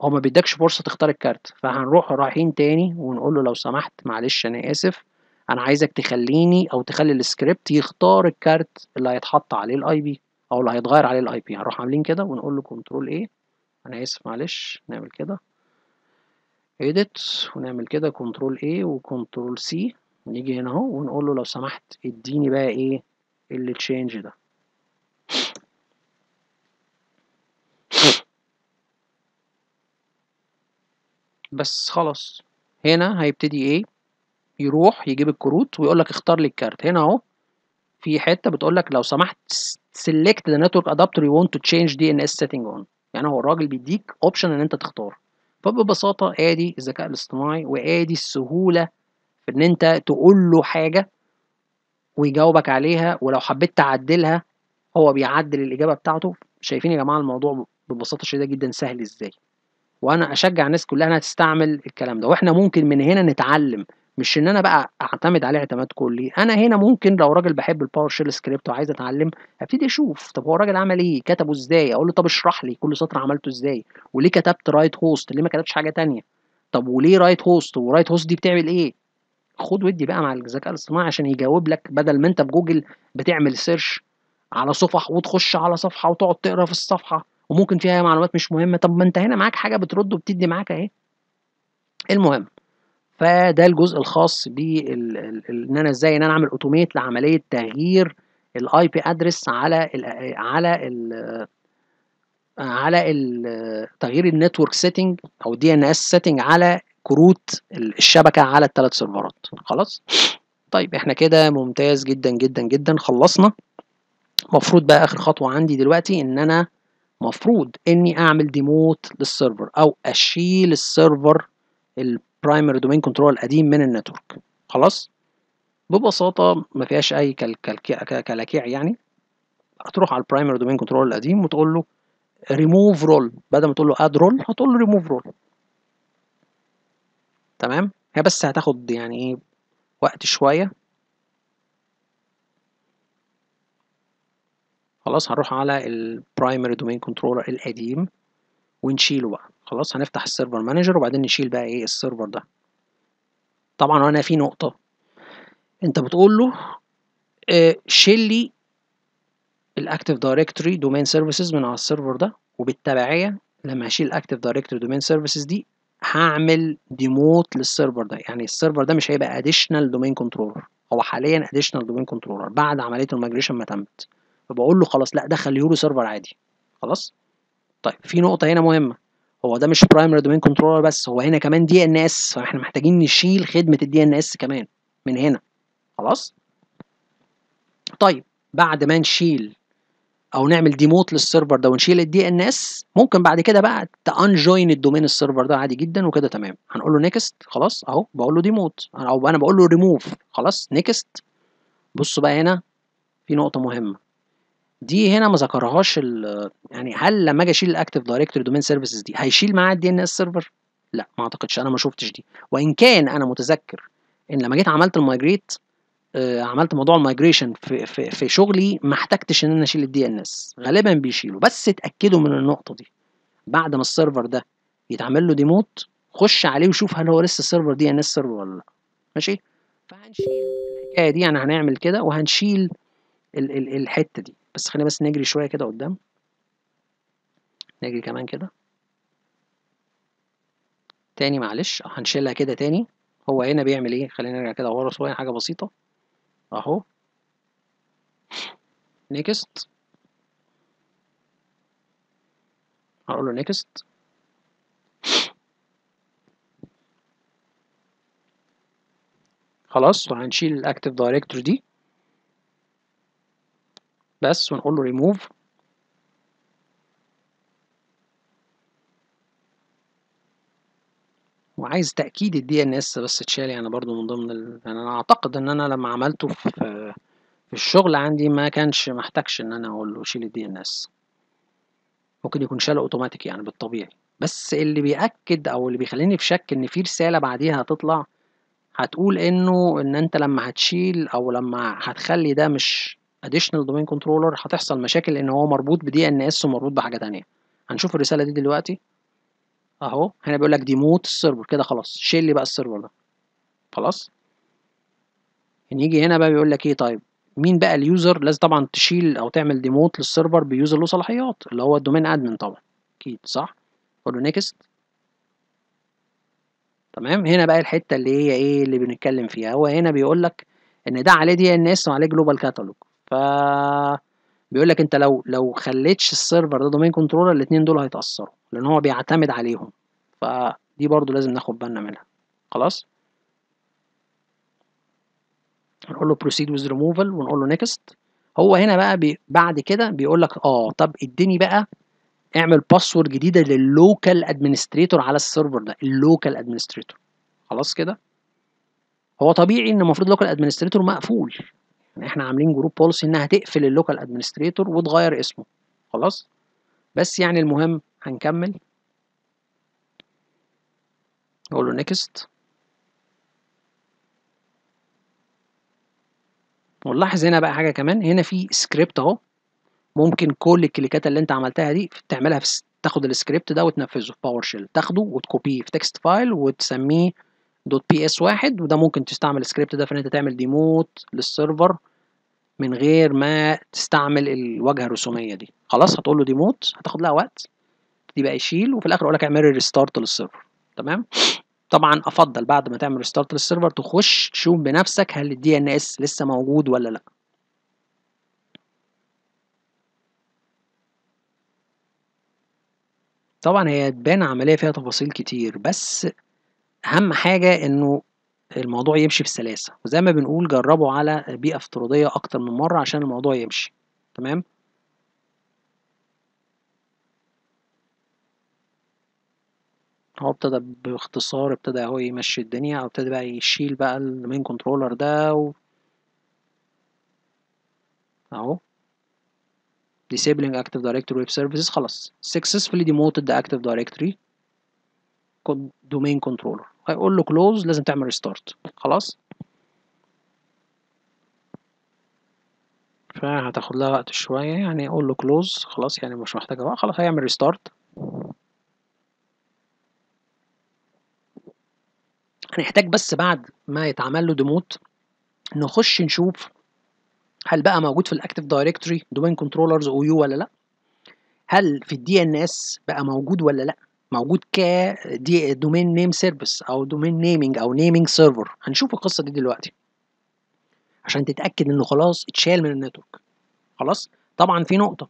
هو ما بيدكش فرصة تختار الكارت فهنروح رايحين تاني ونقول له لو سمحت معلش أنا آسف أنا عايزك تخليني أو تخلي السكريبت يختار الكارت اللي هيتحط عليه الاي بي أو اللي هيتغير عليه الاي بي هنروح عاملين كده ونقول له كنترول ايه أنا آسف معلش نعمل كده ايديت ونعمل كده كنترول اي وكنترول سي نيجي هنا اهو ونقول له لو سمحت اديني بقى ايه اللي تشينج ده بس خلاص هنا هيبتدي ايه يروح يجيب الكروت ويقول لك اختار لي الكارت هنا اهو في حته بتقول لك لو سمحت سيلكت ذا نتورك network يو تو تشينج دي ان اس سيتنج اون يعني هو الراجل بيديك اوبشن ان انت تختار فببساطه ادي الذكاء الاصطناعي وادي السهوله في ان انت تقول له حاجه ويجاوبك عليها ولو حبيت تعدلها هو بيعدل الاجابه بتاعته شايفين يا جماعه الموضوع ببساطه شديده جدا سهل ازاي وانا اشجع الناس كلها انها تستعمل الكلام ده واحنا ممكن من هنا نتعلم مش ان انا بقى اعتمد عليه اعتماد كلي انا هنا ممكن لو راجل بحب الباور شيل سكريبت وعايز اتعلم ابتدي اشوف طب هو الراجل عمل ايه كتبه ازاي اقول له طب اشرح لي كل سطر عملته ازاي وليه كتبت رايت هوست ليه ما كتبتش حاجه تانية طب وليه رايت هوست ورايت هوست دي بتعمل ايه خد ودي بقى مع الذكاء الاصطناعي عشان يجاوب لك بدل ما انت في جوجل بتعمل سيرش على صفح وتخش على صفحه وتقعد تقرا في الصفحه وممكن فيها معلومات مش مهمه طب ما انت هنا معاك حاجه بترد وبتدي معاك اهي المهم فده الجزء الخاص ان انا ازاي ان انا اعمل اوتوميت لعمليه تغيير الاي بي ادرس على الـ على الـ على الـ تغيير النتورك سيتنج او الدي ان اس سيتنج على كروت الشبكه على الثلاث سيرفرات خلاص طيب احنا كده ممتاز جدا جدا جدا خلصنا المفروض بقى اخر خطوه عندي دلوقتي ان انا مفروض اني اعمل ديموت للسيرفر او اشيل السيرفر البرايمري دومين كنترول القديم من النتورك خلاص ببساطه ما فيهاش اي كلاكيع يعني هتروح على البرايمري دومين كنترول القديم وتقول له ريموف رول بدل ما تقول له اد رول هتقول له ريموف رول تمام هي بس هتاخد يعني ايه وقت شويه خلاص هنروح على البرايمري دومين كنترولر القديم ونشيله بقى خلاص هنفتح السيرفر مانجر وبعدين نشيل بقى ايه السيرفر ده طبعا هنا في نقطه انت بتقول له آه، شيل لي الاكتيف دايركتوري دومين سيرفيسز من على السيرفر ده وبالتبعيه لما هشيل الاكتيف دايركتوري دومين سيرفيسز دي هعمل ديموت للسيرفر ده يعني السيرفر ده مش هيبقى اديشنال دومين كنترولر هو حاليا اديشنال دومين كنترولر بعد عمليه المايجريشن ما تمت فبقول له خلاص لا دخل يورو سيرفر عادي خلاص طيب في نقطه هنا مهمه هو ده مش برايمري دومين كنترولر بس هو هنا كمان دي ان اس فاحنا محتاجين نشيل خدمه الدي ان اس كمان من هنا خلاص طيب بعد ما نشيل او نعمل ديموت للسيرفر ده ونشيل الدي ان اس ممكن بعد كده بقى جوين الدومين السيرفر ده عادي جدا وكده تمام هنقول له نيكست خلاص اهو بقول له ديموت او انا بقول له ريموف خلاص نيكست بصوا بقى هنا في نقطه مهمه دي هنا ما ذكرهاش يعني هل لما اجي اشيل الاكتف دايركتوري دومين سيرفيسز دي هيشيل معاه الدي ان اس سيرفر؟ لا ما اعتقدش انا ما شفتش دي وان كان انا متذكر ان لما جيت عملت المايجريت آه، عملت موضوع المايجريشن في, في, في شغلي ما احتجتش ان انا اشيل الدي ان اس غالبا بيشيله بس اتاكدوا من النقطه دي بعد ما السيرفر ده يتعمل له ديموت خش عليه وشوف هل هو لسه السيرفر دي ان اس سيرفر ولا لا ماشي فهنشيل الحكايه دي يعني هنعمل كده وهنشيل ال ال الحته دي بس خلينا بس نجري شوية كده قدام نجري كمان كده تاني معلش هنشيلها كده تاني هو هنا بيعمل ايه خلينا نرجع كده ورا شوية حاجة بسيطة اهو نيكست هقول له نيكست خلاص وهنشيل الاكتف دايركتور دي بس ونقول له ريموف وعايز تأكيد الدي ان اس بس اتشال يعني برضو من ضمن ال... يعني انا اعتقد ان انا لما عملته في في الشغل عندي ما كانش محتاجش ان انا اقول له شيل الدي ان اس ممكن يكون شاله اوتوماتيك يعني بالطبيعي بس اللي بيأكد او اللي بيخليني في شك ان في رسالة بعديها هتطلع هتقول انه ان انت لما هتشيل او لما هتخلي ده مش اديشنال دومين كنترولر هتحصل مشاكل لان هو مربوط بدي ان اس ومربوط بحاجه ثانيه هنشوف الرساله دي دلوقتي اهو هنا بيقول لك ديموت السيرفر كده خلاص شيل لي بقى السيرفر ده خلاص نيجي هنا بقى بيقول لك ايه طيب مين بقى اليوزر لازم طبعا تشيل او تعمل ديموت للسيرفر بيوزر له صلاحيات اللي هو الدومين ادمن طبعا اكيد صح قول له نيكست تمام هنا بقى الحته اللي هي ايه اللي بنتكلم فيها هو هنا بيقول لك ان ده عليه دي ان اس وعليه جلوبال كاتالوج فبيقول لك انت لو لو خليتش السيرفر ده دومين كنترولر الاثنين دول هيتاثروا لان هو بيعتمد عليهم فدي برضو لازم ناخد بالنا منها خلاص نقول له proceed with removal ونقول له next هو هنا بقى بي بعد كده بيقول لك اه طب اديني بقى اعمل باسورد جديده لللوكال ادمنستريتور على السيرفر ده اللوكال ادمنستريتور خلاص كده هو طبيعي ان المفروض لوكال ادمنستريتور مقفول احنا عاملين جروب بوليسي انها تقفل اللوكال ادمنستريتور وتغير اسمه خلاص بس يعني المهم هنكمل نقول له نيكست ونلاحظ هنا بقى حاجه كمان هنا في سكريبت اهو ممكن كل الكليكات اللي انت عملتها دي تعملها في تاخد السكريبت ده وتنفذه في باور شيل تاخده وتكوبيه في تكست فايل وتسميه دوت بي اس واحد وده ممكن تستعمل السكريبت ده في ان انت تعمل ديموت للسيرفر من غير ما تستعمل الواجهه الرسوميه دي خلاص هتقول له ديموت هتاخد لها وقت دي بقى يشيل وفي الاخر اقول لك اعمل ريستارت للسيرفر تمام طبعا افضل بعد ما تعمل ريستارت للسيرفر تخش تشوف بنفسك هل الدي ان اس لسه موجود ولا لا طبعا هي تبان عمليه فيها تفاصيل كتير بس اهم حاجه انه الموضوع يمشي بسلاسه وزي ما بنقول جربوا على بيئه افتراضيه اكتر من مره عشان الموضوع يمشي تمام هو ابتدى باختصار ابتدى هو يمشي الدنيا او ابتدى بقى يشيل بقى المين كنترولر ده و... اهو disabling active directory web services خلاص successfully demoted the active directory domain controller هيقول له كلوز لازم تعمل ريستارت خلاص فهتاخد لها وقت شوية يعني اقول له كلوز خلاص يعني مش محتاجة بقى خلاص هيعمل ريستارت هنحتاج بس بعد ما يتعمل له ديموت نخش نشوف هل بقى موجود في الاكتف دايركتوري دومين كنترولرز او يو ولا لا هل في الدي ان اس بقى موجود ولا لا موجود ك دي دومين نيم سيرفيس او دومين نيمينج او نيمينج سيرفر هنشوف القصه دي دلوقتي عشان تتاكد انه خلاص اتشال من النتورك خلاص طبعا في نقطه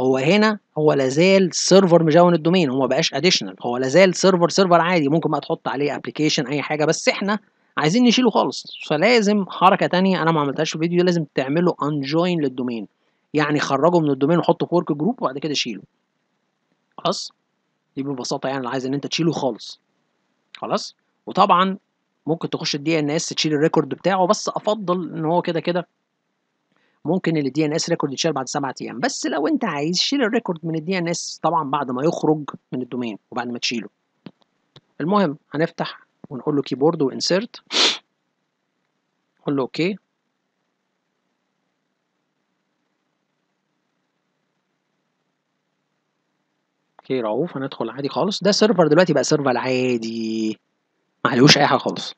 هو هنا هو لازال سيرفر مجون الدومين هو ما بقاش اديشنال هو لازال سيرفر سيرفر عادي ممكن بقى تحط عليه ابلكيشن اي حاجه بس احنا عايزين نشيله خالص فلازم حركه تانية انا ما عملتهاش في الفيديو لازم تعمله ان جوين للدومين يعني خرجه من الدومين وحطه في ورك جروب وبعد كده شيله خلاص دي ببساطه يعني اللي عايز ان انت تشيله خالص خلاص وطبعا ممكن تخش الدي ان اس تشيل الريكورد بتاعه بس افضل ان هو كده كده ممكن الدي ان اس ريكورد يتشال بعد سبعة ايام بس لو انت عايز شيل الريكورد من الدي ان اس طبعا بعد ما يخرج من الدومين وبعد ما تشيله المهم هنفتح ونقول له كيبورد وانسرت نقول له اوكي اوكي رؤوف هندخل عادي خالص ده سيرفر دلوقتي بقى سيرفر عادي ما عليهوش اي حاجه خالص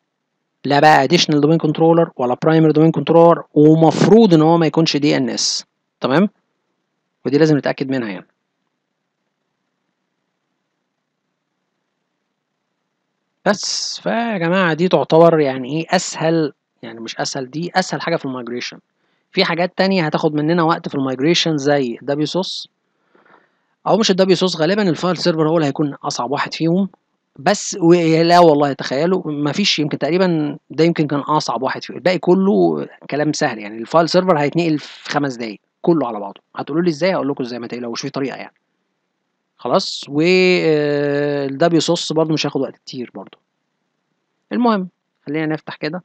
لا بقى اديشنال دومين كنترولر ولا برايمر دومين كنترولر ومفروض ان هو ما يكونش دي ان اس تمام ودي لازم نتاكد منها يعني بس فيا جماعه دي تعتبر يعني ايه اسهل يعني مش اسهل دي اسهل حاجه في المايجريشن في حاجات تانية هتاخد مننا وقت في المايجريشن زي دبليو سوس او مش الدبليو سورس غالبا الفايل سيرفر هو اللي هيكون اصعب واحد فيهم بس لا والله تخيلوا مفيش يمكن تقريبا ده يمكن كان اصعب واحد فيه الباقي كله كلام سهل يعني الفايل سيرفر هيتنقل في خمس دقايق كله على بعضه هتقولوا لي ازاي اقول لكم ازاي ما تقلقوش في طريقه يعني خلاص والدبليو آه، سوس برده مش هياخد وقت كتير برده المهم خلينا نفتح كده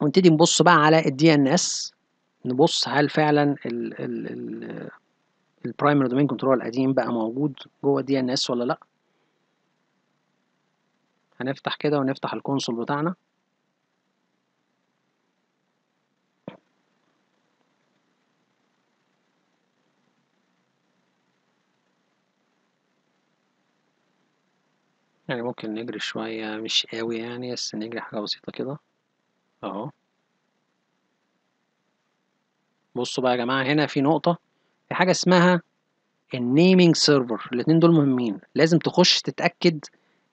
ونبتدي نبص بقى على الدي ان اس نبص هل فعلا ال ال ال البرايمري دومين كنترول القديم بقى موجود جوه دي ان اس ولا لا هنفتح كده ونفتح الكونسول بتاعنا يعني ممكن نجري شوية مش قوي يعني بس نجري حاجة بسيطة كده اهو بصوا بقى يا جماعة هنا في نقطة في حاجة اسمها النيمينج سيرفر الاتنين دول مهمين لازم تخش تتأكد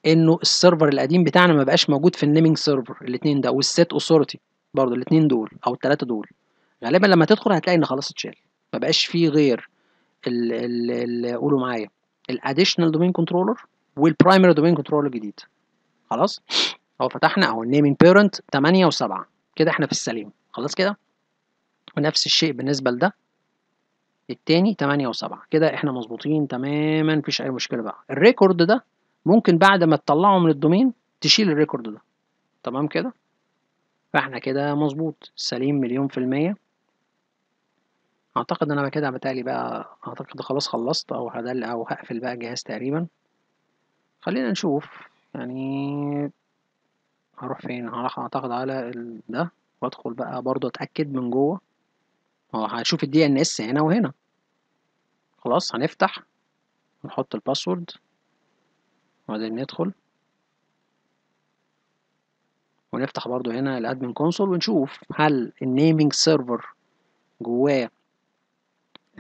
انه السيرفر القديم بتاعنا ما بقاش موجود في النيمينج سيرفر الاتنين ده والسيت اوثورتي برضه الاتنين دول او التلاتة دول غالبا لما تدخل هتلاقي ان خلاص اتشال ما بقاش فيه غير ال ال ال قولوا معايا الاديشنال دومين كنترولر والبرايمري دومين كنترولر الجديد خلاص او فتحنا اهو النيمينج بيرنت 8 و7 كده احنا في السليم خلاص كده ونفس الشيء بالنسبه لده التاني 8 و7 كده احنا مظبوطين تماما مفيش اي مشكله بقى الريكورد ده ممكن بعد ما تطلعه من الدومين تشيل الريكورد ده تمام كده فاحنا كده مظبوط سليم مليون في المية اعتقد انا كده بتالي بقى اعتقد خلاص خلصت او هدل او هقفل بقى الجهاز تقريبا خلينا نشوف يعني هروح فين هروح اعتقد على ده وادخل بقى برضه اتاكد من جوه هنشوف هشوف الدي ان اس هنا وهنا خلاص هنفتح ونحط الباسورد وبعدين ندخل ونفتح برضو هنا الادمن كونسول ونشوف هل النيمينج سيرفر جواه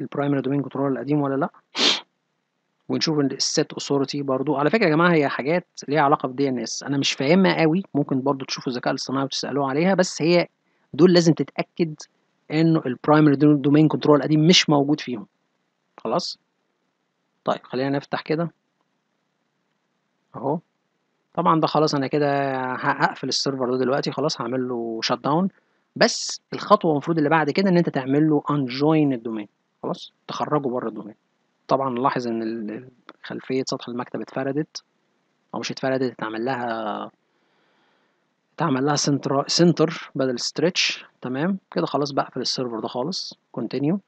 البرايمري دومين كنترول القديم ولا لا ونشوف السيت اوثورتي برضو على فكره يا جماعه هي حاجات ليها علاقه بالدي ان اس انا مش فاهمها قوي ممكن برضو تشوفوا الذكاء الاصطناعي وتسالوه عليها بس هي دول لازم تتاكد انه البرايمري دومين كنترول القديم مش موجود فيهم خلاص طيب خلينا نفتح كده اهو طبعا ده خلاص انا كده هقفل السيرفر ده دلوقتي خلاص هعمل له شت داون بس الخطوه المفروض اللي بعد كده ان انت تعمل له انجوين الدومين خلاص تخرجه بره الدومين طبعا نلاحظ ان خلفيه سطح المكتب اتفردت او مش اتفردت اتعمل لها تعمل لها سنتر سنتر بدل ستريتش تمام كده خلاص بقفل السيرفر ده خالص كونتينيو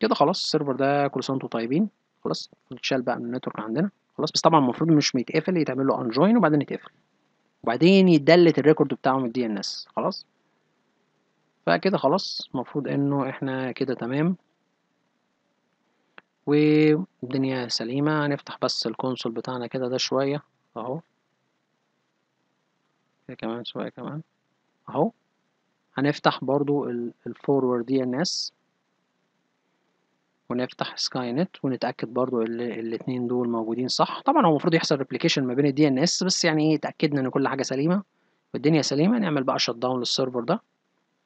كده خلاص السيرفر ده كل سنه وانتم طيبين خلاص اتشال بقى من النتورك عندنا خلاص بس طبعا المفروض مش متقفل يتعمل له انجوين وبعدين يتقفل وبعدين يدلت الريكورد بتاعه من الدي ان اس خلاص فكده خلاص المفروض انه احنا كده تمام والدنيا سليمة هنفتح بس الكونسول بتاعنا كده ده شوية اهو كمان شوية كمان اهو هنفتح برضو الفورورد دي ان اس ونفتح سكاي نت ونتاكد برضو الاثنين دول موجودين صح طبعا هو المفروض يحصل ريبليكيشن ما بين الدي ان اس بس يعني ايه اتاكدنا ان كل حاجه سليمه والدنيا سليمه نعمل بقى شت داون للسيرفر ده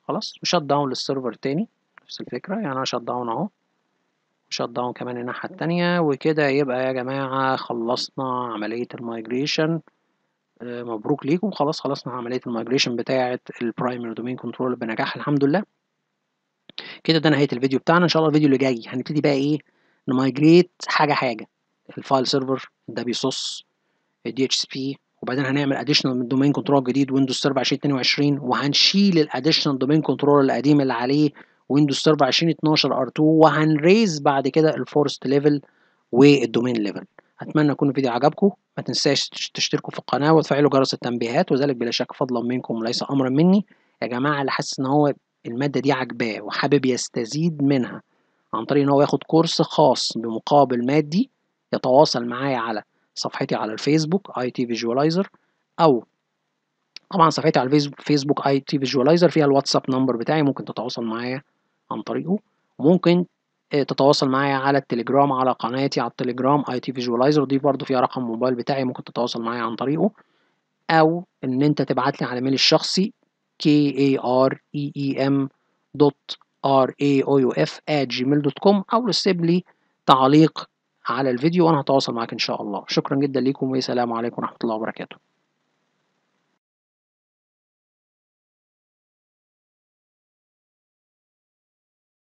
خلاص وشت داون للسيرفر تاني نفس الفكره يعني انا شت داون اهو شت داون كمان الناحيه التانيه وكده يبقى يا جماعه خلصنا عمليه المايجريشن آه، مبروك ليكم خلاص خلصنا عملية المايجريشن بتاعة البرايمري دومين كنترول بنجاح الحمد لله كده ده نهاية الفيديو بتاعنا ان شاء الله الفيديو اللي جاي هنبتدي بقى ايه نمايجريت حاجة حاجة الفايل سيرفر ده بيصص الدي اتش بي وبعدين هنعمل اديشنال دومين كنترول جديد ويندوز سيرفر 2022 وهنشيل الاديشنال دومين كنترول القديم اللي عليه ويندوز سيرفر 2012 ار2 وهنريز بعد كده الفورست ليفل والدومين ليفل أتمنى يكون الفيديو عجبكم ما تنساش تشتركوا في القناة وتفعلوا جرس التنبيهات وذلك بلا شك فضلا منكم وليس أمرا مني يا جماعة اللي حاسس إن هو المادة دي عجباه وحابب يستزيد منها عن طريق إن هو ياخد كورس خاص بمقابل مادي يتواصل معايا على صفحتي على الفيسبوك اي تي فيجوالايزر او طبعا صفحتي على الفيسبوك اي تي فيجوالايزر فيها الواتساب نمبر بتاعي ممكن تتواصل معايا عن طريقه ممكن آه، تتواصل معايا على التليجرام على قناتي على التليجرام اي تي فيجوالايزر دي برضو فيها رقم موبايل بتاعي ممكن تتواصل معايا عن طريقه او ان انت تبعت لي على ميل الشخصي k a r e e m دوت r a o u f at gmail دوت كوم او رسيب لي تعليق على الفيديو وانا هتواصل معاك ان شاء الله شكرا جدا ليكم والسلام عليكم ورحمه الله وبركاته